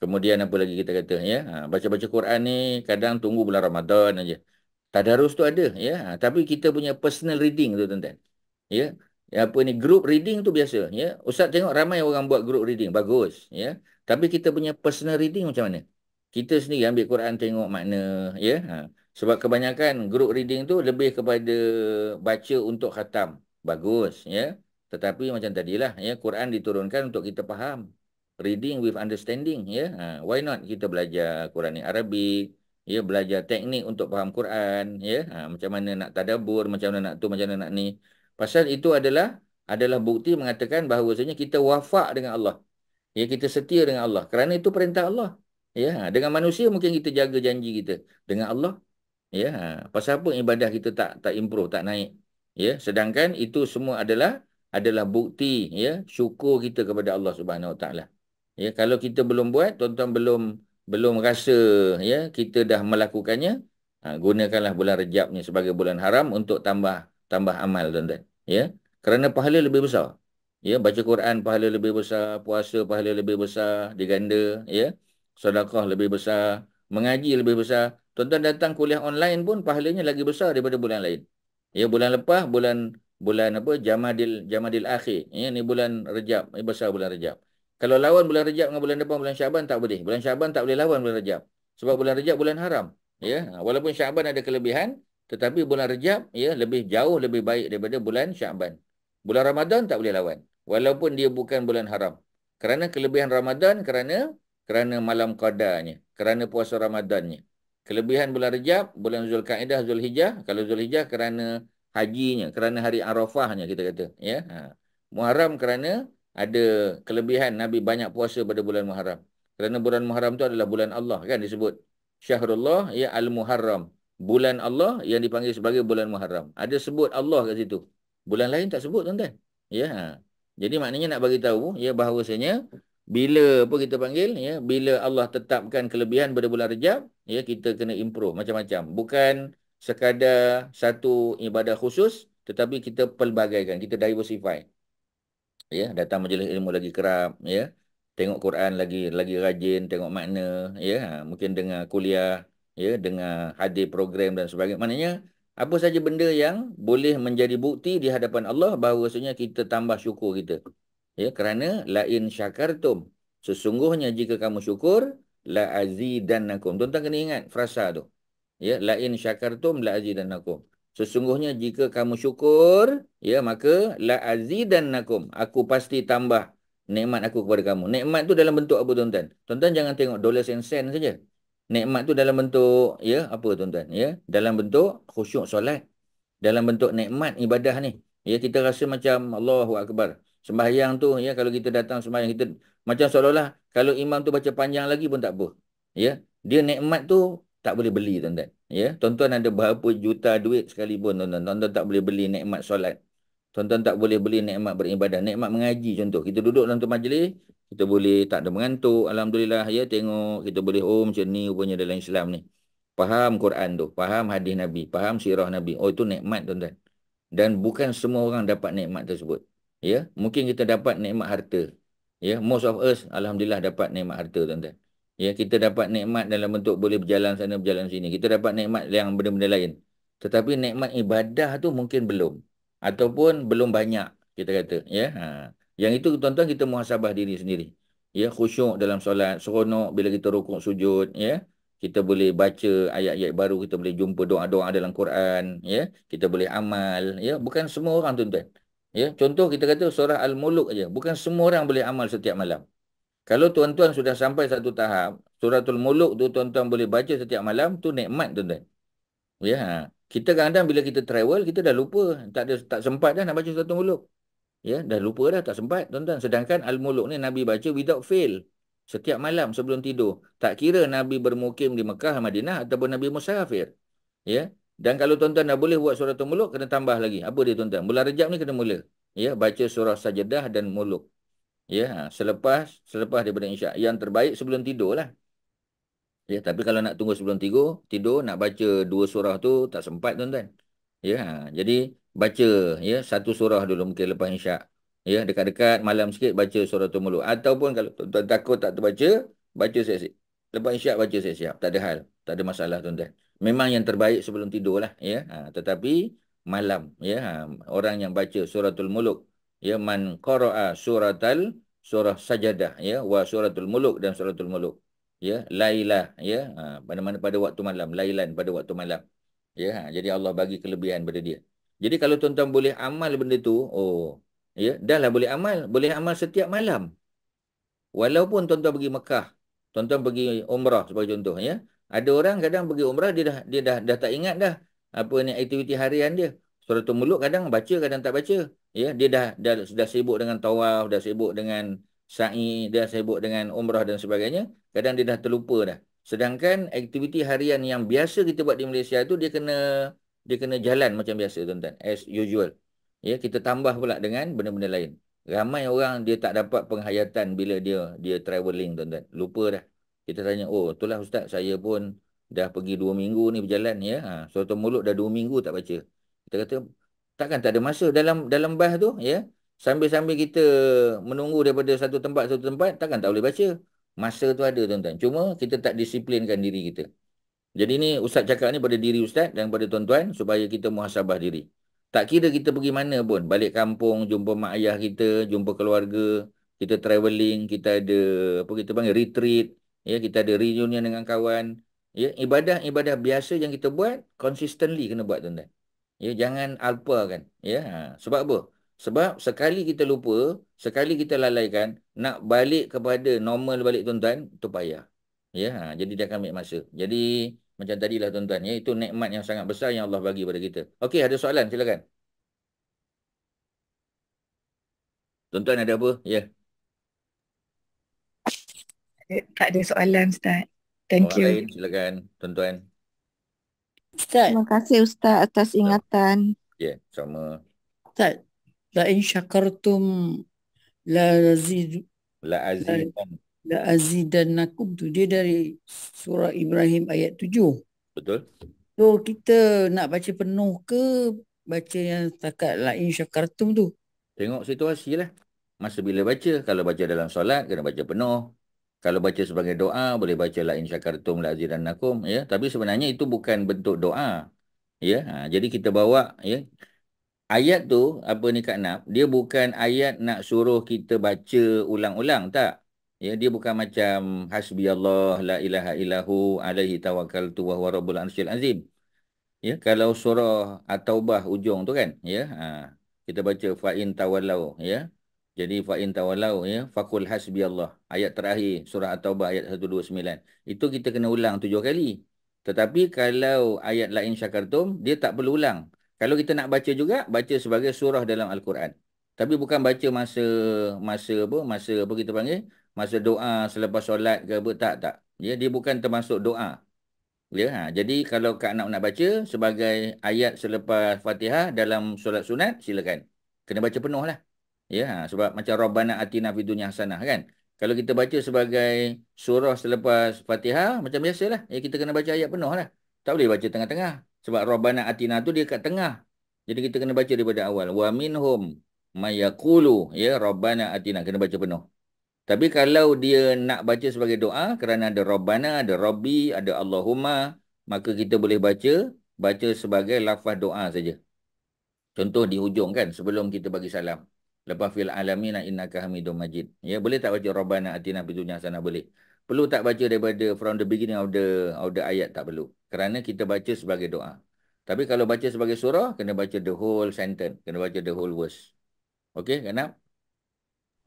A: Kemudian apa lagi kita kata ya? Ha, baca-baca Quran ni kadang tunggu bulan Ramadan aja. Tadarus tu ada ya, ha, tapi kita punya personal reading tu tuan-tuan. Ya. Ya apa ni group reading tu biasa ya. Ustaz tengok ramai orang buat group reading bagus ya. Tapi kita punya personal reading macam mana? Kita sendiri ambil Quran tengok makna ya. Ha. Sebab kebanyakan group reading tu lebih kepada baca untuk khatam. Bagus ya. Tetapi macam tadilah ya Quran diturunkan untuk kita faham reading with understanding ya yeah? ha, why not kita belajar Quran ni Arabik ya yeah? belajar teknik untuk faham Quran ya yeah? ha, macam mana nak tadabbur macam mana nak tu macam mana nak ni pasal itu adalah adalah bukti mengatakan bahawasanya kita wafak dengan Allah ya yeah? kita setia dengan Allah kerana itu perintah Allah ya yeah? Ha, dengan manusia mungkin kita jaga janji kita dengan Allah ya yeah? Ha, pasal apa ibadah kita tak tak improve tak naik ya yeah? sedangkan itu semua adalah adalah bukti ya syukur kita kepada Allah Subhanahu Wa Taala. Ya, kalau kita belum buat, tuan-tuan belum belum rasa ya kita dah melakukannya, ha, gunakanlah bulan Rejab ni sebagai bulan haram untuk tambah tambah amal tuan-tuan. Ya. Kerana pahala lebih besar. Ya, baca Quran pahala lebih besar, puasa pahala lebih besar, diganda, ya. Sedekah lebih besar, mengaji lebih besar. Tuan-tuan datang kuliah online pun pahalanya lagi besar daripada bulan lain. Ya, bulan lepas bulan bulan apa? Jamadil Jamadil Akhir. Ya, ni bulan Rejab, ini besar bulan Rejab. Kalau lawan bulan Rejab dengan bulan depan bulan Syaban tak boleh. Bulan Syaban tak boleh lawan bulan Rejab. Sebab bulan Rejab bulan haram. Ya, ha, walaupun Syaban ada kelebihan, tetapi bulan Rejab ya lebih jauh lebih baik daripada bulan Syaban. Bulan Ramadan tak boleh lawan. Walaupun dia bukan bulan haram. Kerana kelebihan Ramadan kerana kerana malam qadarnya, kerana puasa Ramadannya. Kelebihan bulan Rejab, bulan Zulkaidah, Zulhijjah, kalau Zulhijjah kerana hajinya, kerana hari Arafahnya kita kata, ya. Ha. Muharram kerana ada kelebihan Nabi banyak puasa pada bulan Muharram. Kerana bulan Muharram tu adalah bulan Allah kan disebut. Syahrullah ya Al-Muharram. Bulan Allah yang dipanggil sebagai bulan Muharram. Ada sebut Allah kat situ. Bulan lain tak sebut tuan-tuan. Ya. Jadi maknanya nak bagi tahu ya bahawasanya bila apa kita panggil ya bila Allah tetapkan kelebihan pada bulan Rejab ya kita kena improve macam-macam. Bukan sekadar satu ibadah khusus tetapi kita pelbagaikan, kita diversify ya datang majlis ilmu lagi kerap ya tengok Quran lagi lagi rajin tengok makna ya ha, mungkin dengar kuliah ya dengar hadir program dan sebagainya maknanya apa saja benda yang boleh menjadi bukti di hadapan Allah bahawasanya kita tambah syukur kita ya kerana lain syakartum sesungguhnya jika kamu syukur la azidannakum tuan-tuan kena ingat frasa tu ya lain syakartum la azidannakum sesungguhnya jika kamu syukur ya maka la azidannakum aku pasti tambah nikmat aku kepada kamu nikmat tu dalam bentuk apa tuan-tuan tuan-tuan jangan tengok dollars and cents saja nikmat tu dalam bentuk ya apa tuan-tuan ya dalam bentuk khusyuk solat dalam bentuk nikmat ibadah ni ya kita rasa macam Allahu akbar sembahyang tu ya kalau kita datang sembahyang kita macam seolah-olah kalau imam tu baca panjang lagi pun tak apa ya dia nikmat tu tak boleh beli tuan-tuan Ya, tuan-tuan ada berapa juta duit sekalipun tuan-tuan. Tuan-tuan tak boleh beli nikmat solat. Tuan-tuan tak boleh beli nikmat beribadah. Nikmat mengaji contoh. Kita duduk dalam tu majlis, kita boleh tak ada mengantuk. Alhamdulillah, ya tengok. Kita boleh, oh macam ni rupanya dalam Islam ni. Faham Quran tu. Faham hadis Nabi. Faham sirah Nabi. Oh, itu nikmat tuan-tuan. Dan bukan semua orang dapat nikmat tersebut. Ya, mungkin kita dapat nikmat harta. Ya, most of us, Alhamdulillah dapat nikmat harta tuan-tuan. Ya, kita dapat nikmat dalam bentuk boleh berjalan sana, berjalan sini. Kita dapat nikmat yang benda-benda lain. Tetapi nikmat ibadah tu mungkin belum. Ataupun belum banyak, kita kata. Ya, ha. Yang itu tuan-tuan kita muhasabah diri sendiri. Ya, khusyuk dalam solat, seronok bila kita rukuk sujud, ya. Kita boleh baca ayat-ayat baru, kita boleh jumpa doa-doa dalam Quran, ya. Kita boleh amal, ya. Bukan semua orang tuan-tuan. Ya, contoh kita kata surah Al-Muluk aja, bukan semua orang boleh amal setiap malam. Kalau tuan-tuan sudah sampai satu tahap, suratul muluk tu tuan-tuan boleh baca setiap malam, tu nikmat tuan-tuan. Ya. Ha. Kita kadang-kadang bila kita travel, kita dah lupa. Tak ada, tak sempat dah nak baca suratul muluk. Ya, dah lupa dah, tak sempat tuan-tuan. Sedangkan al-muluk ni Nabi baca without fail. Setiap malam sebelum tidur. Tak kira Nabi bermukim di Mekah, Madinah ataupun Nabi Musafir. Ya. Dan kalau tuan-tuan dah boleh buat suratul muluk, kena tambah lagi. Apa dia tuan-tuan? Bulan rejab ni kena mula. Ya, baca surah sajadah dan muluk. Ya, selepas selepas daripada insya' yang terbaik sebelum tidur lah. Ya, tapi kalau nak tunggu sebelum tidur, tidur nak baca dua surah tu tak sempat tuan-tuan. Ya, jadi baca ya satu surah dulu mungkin lepas insya' ya dekat-dekat malam sikit baca surah tu mulu ataupun kalau tuan-tuan takut tak terbaca baca siap-siap lepas insya' baca siap-siap tak ada hal tak ada masalah tuan-tuan memang yang terbaik sebelum tidur lah ya ha, tetapi malam ya ha, orang yang baca surah tu muluk ya man qaraa suratal surah sajadah ya wa suratul muluk dan suratul muluk ya lailah ya ha, pada mana pada waktu malam lailan pada waktu malam ya ha, jadi Allah bagi kelebihan pada dia jadi kalau tuan-tuan boleh amal benda tu oh ya dah lah boleh amal boleh amal setiap malam walaupun tuan-tuan pergi Mekah tuan-tuan pergi umrah sebagai contoh ya ada orang kadang pergi umrah dia dah dia dah dah tak ingat dah apa ni aktiviti harian dia suratul muluk kadang baca kadang tak baca ya dia dah dah sudah sibuk dengan tawaf dah sibuk dengan sa'i dah sibuk dengan umrah dan sebagainya kadang dia dah terlupa dah sedangkan aktiviti harian yang biasa kita buat di Malaysia tu dia kena dia kena jalan macam biasa tuan-tuan as usual ya kita tambah pula dengan benda-benda lain ramai orang dia tak dapat penghayatan bila dia dia travelling tuan-tuan lupa dah kita tanya oh itulah ustaz saya pun dah pergi dua minggu ni berjalan ya ha, surat mulut dah dua minggu tak baca kita kata Takkan tak ada masa dalam dalam bas tu ya. Sambil-sambil kita menunggu daripada satu tempat satu tempat takkan tak boleh baca. Masa tu ada tuan-tuan. Cuma kita tak disiplinkan diri kita. Jadi ni ustaz cakap ni pada diri ustaz dan pada tuan-tuan supaya kita muhasabah diri. Tak kira kita pergi mana pun, balik kampung, jumpa mak ayah kita, jumpa keluarga, kita travelling, kita ada apa kita panggil retreat, ya kita ada reunion dengan kawan, ya ibadah-ibadah biasa yang kita buat consistently kena buat tuan-tuan. Ya, jangan alpa kan, Ya, ha. Sebab apa? Sebab sekali kita lupa, sekali kita lalaikan, nak balik kepada normal balik tuan-tuan, itu payah. Ya, ha. Jadi dia akan ambil masa. Jadi macam tadilah tuan-tuan. Ya, itu nikmat yang sangat besar yang Allah bagi kepada kita. Okey, ada soalan? Silakan. Tuan-tuan ada apa? Ya.
B: Tak ada soalan, Ustaz. Thank Orang you. Lain,
A: silakan, tuan-tuan.
B: Ustaz. Terima kasih Ustaz atas ingatan.
A: Ya, yeah, sama. Ustaz, la in syakartum la azid la azidan la Nakum tu dia dari surah Ibrahim ayat 7. Betul. So kita nak baca penuh ke baca yang
B: setakat la in syakartum tu?
A: Tengok situasi lah. Masa bila baca, kalau baca dalam solat, kena baca penuh kalau baca sebagai doa boleh baca la in syakartum la zidannakum ya tapi sebenarnya itu bukan bentuk doa ya ha, jadi kita bawa ya ayat tu apa ni kanap dia bukan ayat nak suruh kita baca ulang-ulang tak ya dia bukan macam hasbiyallah la ilaha ilahu alaihi tawakkaltu wa rabbul arsyil azim ya kalau surah at-taubah ujung tu kan ya ha, kita baca fa'in in ya jadi fa in tawallau ya hasbi Allah Ayat terakhir surah At-Taubah ayat 129. Itu kita kena ulang tujuh kali. Tetapi kalau ayat lain syakartum dia tak perlu ulang. Kalau kita nak baca juga baca sebagai surah dalam al-Quran. Tapi bukan baca masa masa apa masa apa kita panggil masa doa selepas solat ke apa tak tak. Ya dia bukan termasuk doa. Ya ha. jadi kalau kak nak nak baca sebagai ayat selepas Fatihah dalam solat sunat silakan. Kena baca penuh lah. Ya, sebab macam Rabbana Atina fi dunya hasanah kan. Kalau kita baca sebagai surah selepas Fatihah macam biasalah. Ya kita kena baca ayat penuh lah. Tak boleh baca tengah-tengah. Sebab Rabbana Atina tu dia kat tengah. Jadi kita kena baca daripada awal. Wa minhum mayaqulu ya Rabbana Atina kena baca penuh. Tapi kalau dia nak baca sebagai doa kerana ada Rabbana, ada Rabbi, ada Allahumma, maka kita boleh baca baca sebagai lafaz doa saja. Contoh di hujung kan sebelum kita bagi salam. Lepas fil alamina innaka hamidum majid. Ya, boleh tak baca Rabbana atina fid dunya hasanah boleh. Perlu tak baca daripada from the beginning of the of the ayat tak perlu. Kerana kita baca sebagai doa. Tapi kalau baca sebagai surah kena baca the whole sentence, kena baca the whole verse. Okey, kena?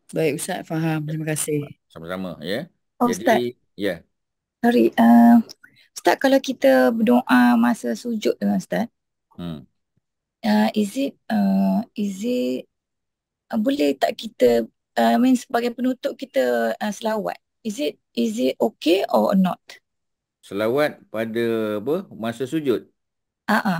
B: Baik, ustaz faham. Terima
A: kasih. Sama-sama, ya. Oh, Jadi, ustaz. ya. Yeah.
B: Sorry, uh, ustaz kalau kita berdoa masa sujud dengan ustaz. Hmm. Uh, is it uh, is it Ah, boleh tak kita I ah, mean sebagai penutup kita uh, selawat. Is it is it okay or not?
A: Selawat pada apa? Masa sujud. Ha ah. Uh-uh.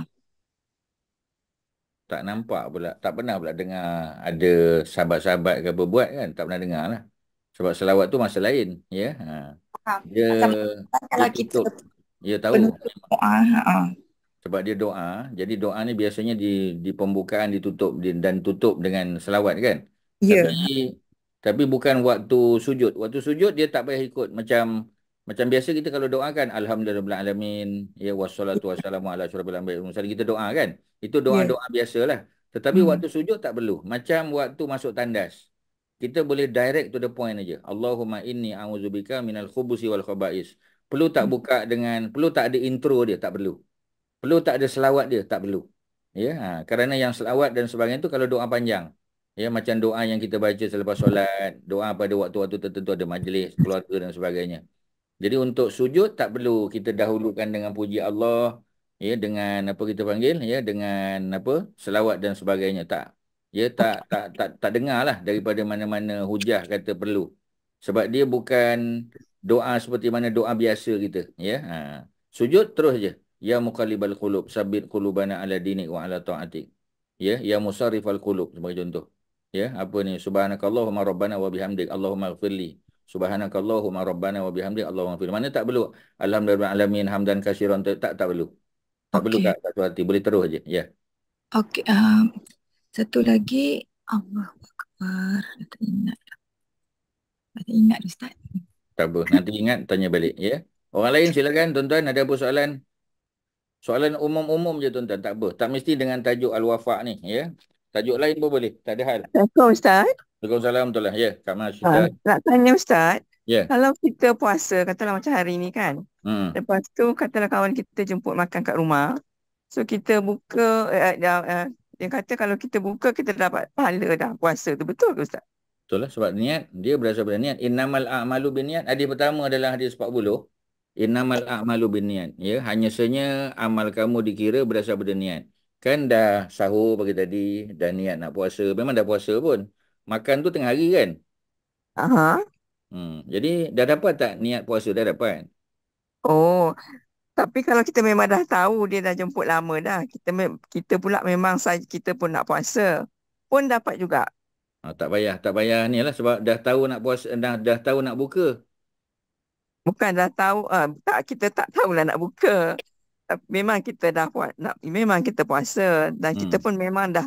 A: Tak nampak pula, tak pernah pula dengar ada sahabat-sahabat ke apa buat kan? Tak pernah dengar lah. Sebab selawat tu masa lain, ya. Yeah? dia, dia tutup. kita Ya tahu. Penutup. Ha. uh sebab dia doa jadi doa ni biasanya di di pembukaan ditutup di, dan tutup dengan selawat kan yeah. tapi tapi bukan waktu sujud waktu sujud dia tak payah ikut macam macam biasa kita kalau doa kan alhamdulillah alamin ya wassalatu wassalamu ala asyrafil anbiya kita doa kan itu doa-doa yeah. biasalah tetapi hmm. waktu sujud tak perlu macam waktu masuk tandas kita boleh direct to the point aja Allahumma inni a'udzubika minal khubusi wal khaba'is perlu tak hmm. buka dengan perlu tak ada intro dia tak perlu Perlu tak ada selawat dia? Tak perlu. Ya, ha, kerana yang selawat dan sebagainya tu kalau doa panjang. Ya, macam doa yang kita baca selepas solat, doa pada waktu-waktu tertentu ada majlis, keluarga dan sebagainya. Jadi untuk sujud tak perlu kita dahulukan dengan puji Allah, ya dengan apa kita panggil, ya dengan apa selawat dan sebagainya tak. Ya tak tak tak tak lah daripada mana-mana hujah kata perlu. Sebab dia bukan doa seperti mana doa biasa kita, ya. Ha. Sujud terus je ya muqallibal qulub sabit qulubana ala dinik wa ala taatik ya ya musarrifal qulub sebagai contoh ya apa ni subhanakallahumma rabbana wa bihamdik allahumma ighfirli subhanakallahumma rabbana wa bihamdik allahumma ighfirli mana tak perlu alhamdulillah alamin hamdan kasiran tak tak, tak perlu tak okay. perlu satu hati boleh terus aja ya
B: okey um, satu lagi Allahuakbar tak ingat tak ingat ustaz
A: tak apa nanti ingat tanya balik ya Orang lain silakan tuan-tuan ada apa soalan? Soalan umum-umum je tuan-tuan. Tak apa. Tak mesti dengan tajuk Al-Wafaq ni. Ya? Tajuk lain pun boleh. Tak ada hal.
C: Assalamualaikum Ustaz.
A: Assalamualaikum betul lah. Ya, yeah, Kak Mahasyidah.
C: nak tanya Ustaz. Yeah. Kalau kita puasa, katalah macam hari ni kan. Hmm. Lepas tu katalah kawan kita jemput makan kat rumah. So kita buka, eh, eh, eh, yang kata kalau
A: kita buka, kita dapat pahala dah puasa tu. Betul ke Ustaz? Betul lah. Sebab niat, dia berasa pada niat. Innamal a'malu bin niat. Hadis pertama adalah hadis 40 innamal a'malu binniat ya hanya sahaja amal kamu dikira berdasar pada niat kan dah sahur pagi tadi dah niat nak puasa memang dah puasa pun makan tu tengah hari kan aha hmm jadi dah dapat tak niat puasa dah dapat
C: oh tapi kalau kita memang dah tahu dia dah jemput lama dah kita kita pula memang saja kita pun nak puasa pun dapat juga
A: ah, tak payah tak payah ni lah sebab dah tahu nak puasa dah dah tahu nak buka
C: Bukan dah tahu uh, tak kita tak tahu lah nak buka memang kita dah buat nak memang kita puasa dan hmm. kita pun memang dah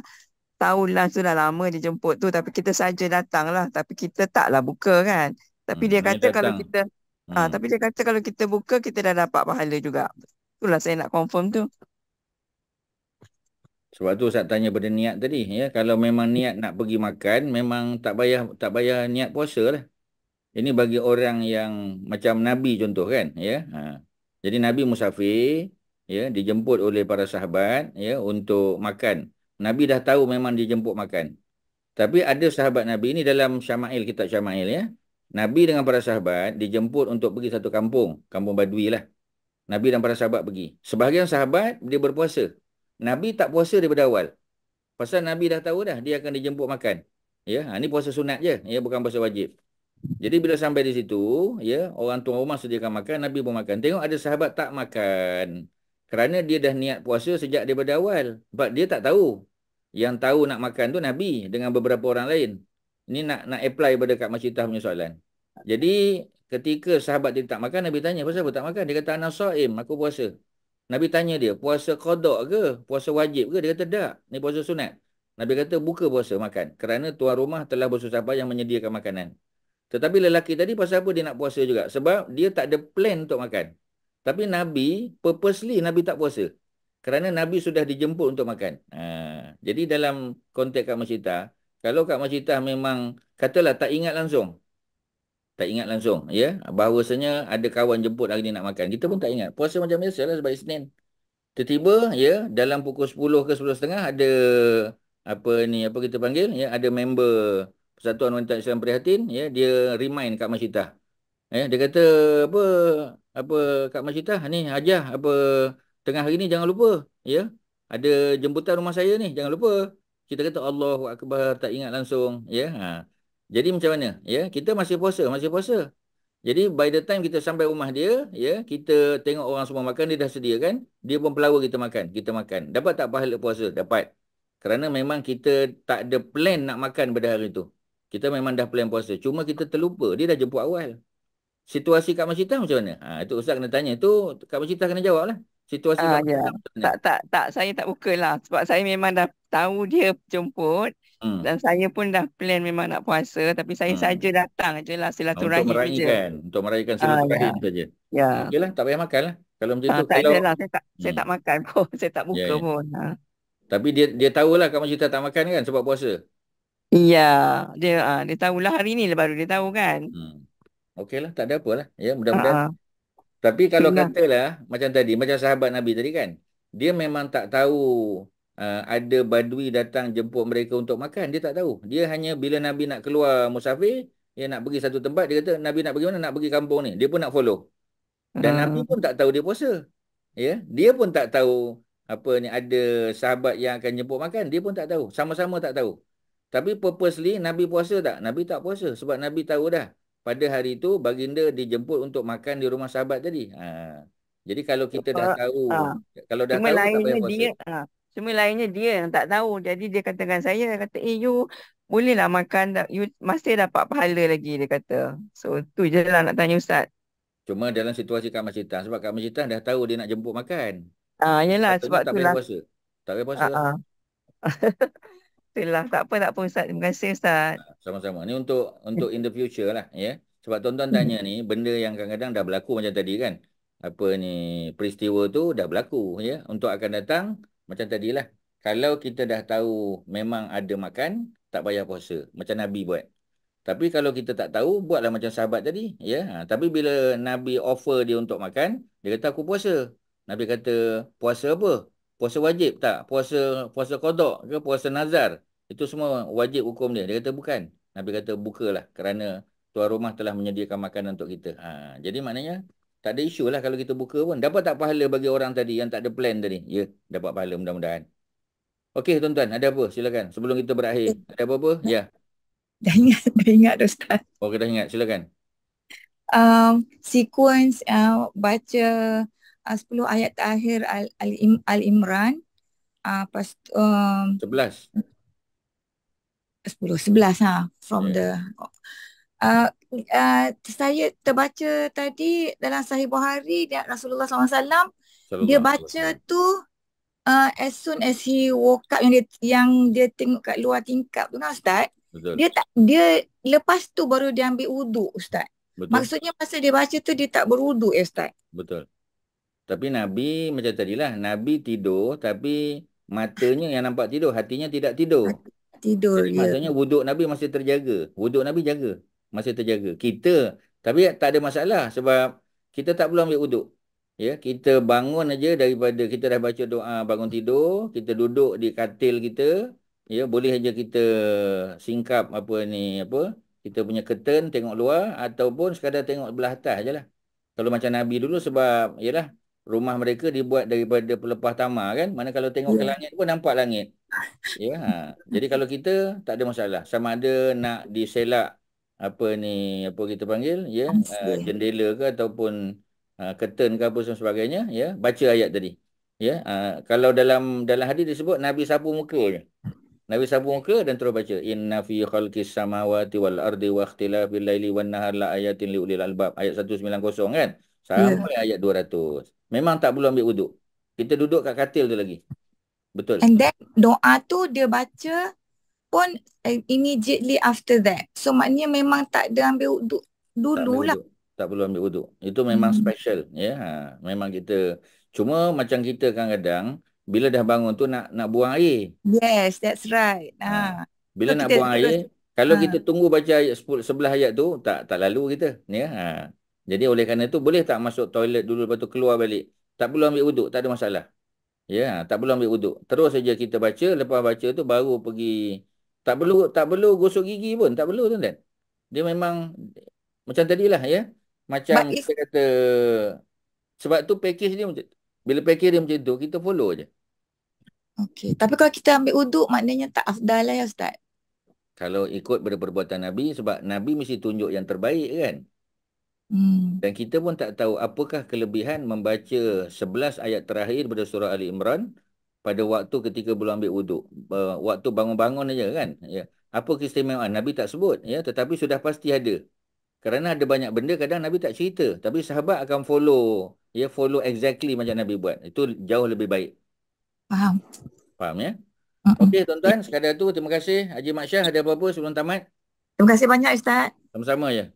C: tahu tahulah sudah lama dijemput tu tapi kita saja datang lah, tapi kita taklah buka kan tapi hmm. dia kata dia kalau kita ah, hmm. uh, tapi dia kata kalau kita buka kita dah dapat pahala juga itulah saya nak confirm tu
A: sebab tu saya tanya pada niat tadi ya kalau memang niat nak pergi makan memang tak bayar, tak bayar niat puasa lah ini bagi orang yang macam Nabi contoh kan. Ya? Ha. Jadi Nabi musafir ya, dijemput oleh para sahabat ya, untuk makan. Nabi dah tahu memang dijemput makan. Tapi ada sahabat Nabi ini dalam Syama'il, kitab Syama'il ya. Nabi dengan para sahabat dijemput untuk pergi satu kampung. Kampung Badui lah. Nabi dan para sahabat pergi. Sebahagian sahabat dia berpuasa. Nabi tak puasa daripada awal. Pasal Nabi dah tahu dah dia akan dijemput makan. Ya, ini ha, puasa sunat je. Ya, bukan puasa wajib. Jadi bila sampai di situ, ya, orang tua rumah sediakan makan, Nabi pun makan. Tengok ada sahabat tak makan. Kerana dia dah niat puasa sejak daripada awal. Sebab dia tak tahu. Yang tahu nak makan tu Nabi dengan beberapa orang lain. Ini nak nak apply pada Kak Masjidah punya soalan. Jadi ketika sahabat dia tak makan, Nabi tanya, kenapa tak makan? Dia kata, anak so'im, aku puasa. Nabi tanya dia, puasa kodok ke? Puasa wajib ke? Dia kata, tak. Ini puasa sunat. Nabi kata, buka puasa makan. Kerana tuan rumah telah bersusah payah menyediakan makanan. Tetapi lelaki tadi pasal apa dia nak puasa juga? Sebab dia tak ada plan untuk makan. Tapi Nabi, purposely Nabi tak puasa. Kerana Nabi sudah dijemput untuk makan. Ha. Jadi dalam konteks Kak Masjidah, kalau Kak Masjidah memang, katalah tak ingat langsung. Tak ingat langsung. ya Bahawasanya ada kawan jemput hari ni nak makan. Kita pun tak ingat. Puasa macam biasa lah sebab Isnin. Tiba-tiba, ya, dalam pukul 10 ke 10.30 ada apa ni, apa kita panggil? Ya, ada member Persatuan Wanita Islam Prihatin ya dia remind Kak Masita. Ya dia kata apa apa Kak Masita ni ajah apa tengah hari ni jangan lupa ya ada jemputan rumah saya ni jangan lupa. Kita kata Allahu Akbar tak ingat langsung ya. Ha. Jadi macam mana ya kita masih puasa masih puasa. Jadi by the time kita sampai rumah dia ya kita tengok orang semua makan dia dah sedia kan dia pun pelawa kita makan kita makan dapat tak pahala puasa dapat kerana memang kita tak ada plan nak makan pada hari itu kita memang dah plan puasa. Cuma kita terlupa. Dia dah jemput awal. Situasi kat Masjidah macam mana? Ha, itu Ustaz kena tanya. Itu kat Masjidah kena jawab lah. Situasi uh, ah, kat ya. Tak,
C: tak, tak. Saya tak buka lah. Sebab saya memang dah tahu dia jemput. Hmm. Dan saya pun dah plan memang nak puasa. Tapi saya hmm. saja datang je lah je. Untuk meraihkan. Je.
A: Untuk meraihkan silaturahim ah, ya. saja. Uh, ya. ya. Okey lah. Tak payah makan lah. Kalau macam uh, tu. Tak kalau... lah.
C: Saya tak, hmm. saya tak makan pun. Saya tak ya, buka ya, ya. pun. Ha.
A: Tapi dia dia tahulah kat Masjidah tak makan kan sebab puasa.
C: Iya, dia uh, dia tahulah hari ni lah baru dia tahu kan. Hmm.
A: lah, tak ada apa lah. Ya, mudah-mudahan. Uh-huh. Tapi kalau Inna. katalah macam tadi, macam sahabat Nabi tadi kan, dia memang tak tahu uh, ada badui datang jemput mereka untuk makan, dia tak tahu. Dia hanya bila Nabi nak keluar musafir, dia nak pergi satu tempat, dia kata Nabi nak pergi mana? Nak pergi kampung ni. Dia pun nak follow. Dan uh-huh. Nabi pun tak tahu dia puasa. Ya, dia pun tak tahu apa ni ada sahabat yang akan jemput makan, dia pun tak tahu. Sama-sama tak tahu. Tapi purposely Nabi puasa tak? Nabi tak puasa sebab Nabi tahu dah pada hari itu baginda dijemput untuk makan di rumah sahabat tadi. Ha. Jadi kalau kita dah tahu ha. kalau dah Cuma tahu lainnya tak dia
C: ha. Cuma lainnya dia yang tak tahu. Jadi dia katakan saya dia kata eh you bolehlah makan you masih dapat pahala lagi dia kata. So tu je lah nak tanya ustaz.
A: Cuma dalam situasi Kak Masjidah sebab Kak Masjidah dah tahu dia nak jemput makan. Ah ha, yalah Katanya sebab tu lah. Tak payah puasa. Tak payah puasa. Ha, ha.
C: Itulah. Tak apa, tak apa Ustaz. Terima kasih Ustaz. Ah,
A: sama-sama. Ini untuk untuk in the future lah. Ya. Yeah. Sebab tuan-tuan hmm. tanya ni, benda yang kadang-kadang dah berlaku macam tadi kan. Apa ni, peristiwa tu dah berlaku. ya yeah. Untuk akan datang, macam tadilah. Kalau kita dah tahu memang ada makan, tak payah puasa. Macam Nabi buat. Tapi kalau kita tak tahu, buatlah macam sahabat tadi. ya. Ah, tapi bila Nabi offer dia untuk makan, dia kata aku puasa. Nabi kata, puasa apa? puasa wajib tak? Puasa puasa kodok ke puasa nazar? Itu semua wajib hukum dia. Dia kata bukan. Nabi kata bukalah kerana tuan rumah telah menyediakan makanan untuk kita. Ha, jadi maknanya tak ada isu lah kalau kita buka pun. Dapat tak pahala bagi orang tadi yang tak ada plan tadi? Ya, dapat pahala mudah-mudahan. Okey tuan-tuan, ada apa? Silakan. Sebelum kita berakhir. Eh. Ada apa-apa? Ya.
B: Dah ingat, dah ingat
A: Ustaz. Okey, oh, dah ingat. Silakan.
B: Um, sequence uh, baca Ah, uh, 10 ayat terakhir Al Al, Al Imran uh, ah, pas um, 11 10 11 ha from yeah. the uh, uh, saya terbaca tadi dalam Sahih Bukhari dia Rasulullah SAW Salam dia baca tu uh, as soon as he woke up yang dia, yang dia tengok kat luar tingkap tu kan ustaz Betul. dia tak dia lepas tu baru dia ambil wuduk ustaz Betul. Maksudnya masa dia baca tu dia tak berwuduk ya eh, Ustaz?
A: Betul. Tapi Nabi macam tadilah. Nabi tidur tapi matanya yang nampak tidur. Hatinya tidak tidur.
B: Tidur, Jadi, ya. Maksudnya
A: wuduk Nabi masih terjaga. Wuduk Nabi jaga. Masih terjaga. Kita. Tapi tak ada masalah sebab kita tak perlu ambil wuduk. Ya, kita bangun aja daripada kita dah baca doa bangun tidur. Kita duduk di katil kita. Ya, boleh aja kita singkap apa ni apa. Kita punya curtain tengok luar ataupun sekadar tengok belah atas je lah. Kalau macam Nabi dulu sebab, yalah, rumah mereka dibuat daripada pelepah tamar kan mana kalau tengok yeah. ke ya. langit pun nampak langit ya yeah. Ha. jadi kalau kita tak ada masalah sama ada nak diselak apa ni apa kita panggil ya yeah. uh, jendela ke ataupun uh, curtain ke apa sebagainya ya yeah. baca ayat tadi ya yeah. Ha, uh, kalau dalam dalam hadis disebut nabi sapu muka je Nabi sabu muka dan terus baca inna fi khalqis samawati wal ardi wa ikhtilafil laili wan nahar la ayatin liulil albab ayat 190 kan sama yeah. ayat 200 Memang tak perlu ambil uduk. Kita duduk kat katil tu lagi. Betul. And then
B: doa tu dia baca pun eh, immediately after that. So maknanya memang tak ada ambil wuduk dululah.
A: Tak perlu ambil uduk. Itu memang hmm. special. Ya. Ha. Memang kita. Cuma macam kita kadang-kadang. Bila dah bangun tu nak nak buang air.
B: Yes, that's right.
A: Ha. Ah. Bila so nak kita, buang air, kalau ha. kita tunggu baca ayat sebelah ayat tu tak tak lalu kita. Ya. Ha. Jadi oleh kerana itu boleh tak masuk toilet dulu lepas tu keluar balik. Tak perlu ambil uduk tak ada masalah. Ya, tak perlu ambil uduk Terus saja kita baca, lepas baca tu baru pergi. Tak perlu tak perlu gosok gigi pun, tak perlu tu kan. Dia memang macam tadilah ya. Macam kita kata sebab tu package dia bila package dia macam tu kita follow je.
B: Okey, tapi kalau kita ambil uduk maknanya tak afdal lah ya ustaz.
A: Kalau ikut pada perbuatan Nabi sebab Nabi mesti tunjuk yang terbaik kan. Hmm. Dan kita pun tak tahu apakah kelebihan membaca 11 ayat terakhir pada surah Ali Imran pada waktu ketika belum ambil wuduk. Uh, waktu bangun-bangun saja kan. Ya. Apa keistimewaan? Nabi tak sebut. ya, Tetapi sudah pasti ada. Kerana ada banyak benda kadang Nabi tak cerita. Tapi sahabat akan follow. Ya, follow exactly macam Nabi buat. Itu jauh lebih baik. Faham. Faham ya? Uh-uh. Okey tuan-tuan. Sekadar itu terima kasih. Haji Maksyar ada apa-apa sebelum tamat? Terima kasih banyak Ustaz. Sama-sama ya.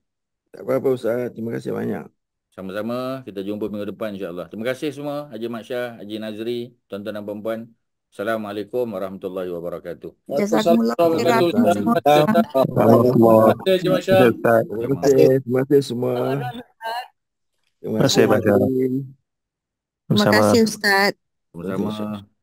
A: Tak apa-apa Ustaz. Terima kasih banyak. Sama-sama. Kita jumpa minggu depan insyaAllah. Terima kasih semua. Haji Maksyar, Haji Nazri, tuan-tuan dan perempuan. Assalamualaikum warahmatullahi wabarakatuh. Assalamualaikum warahmatullahi wabarakatuh. Terima kasih. Terima kasih semua. Terima kasih banyak.
B: Terima kasih Ustaz. Terima kasih.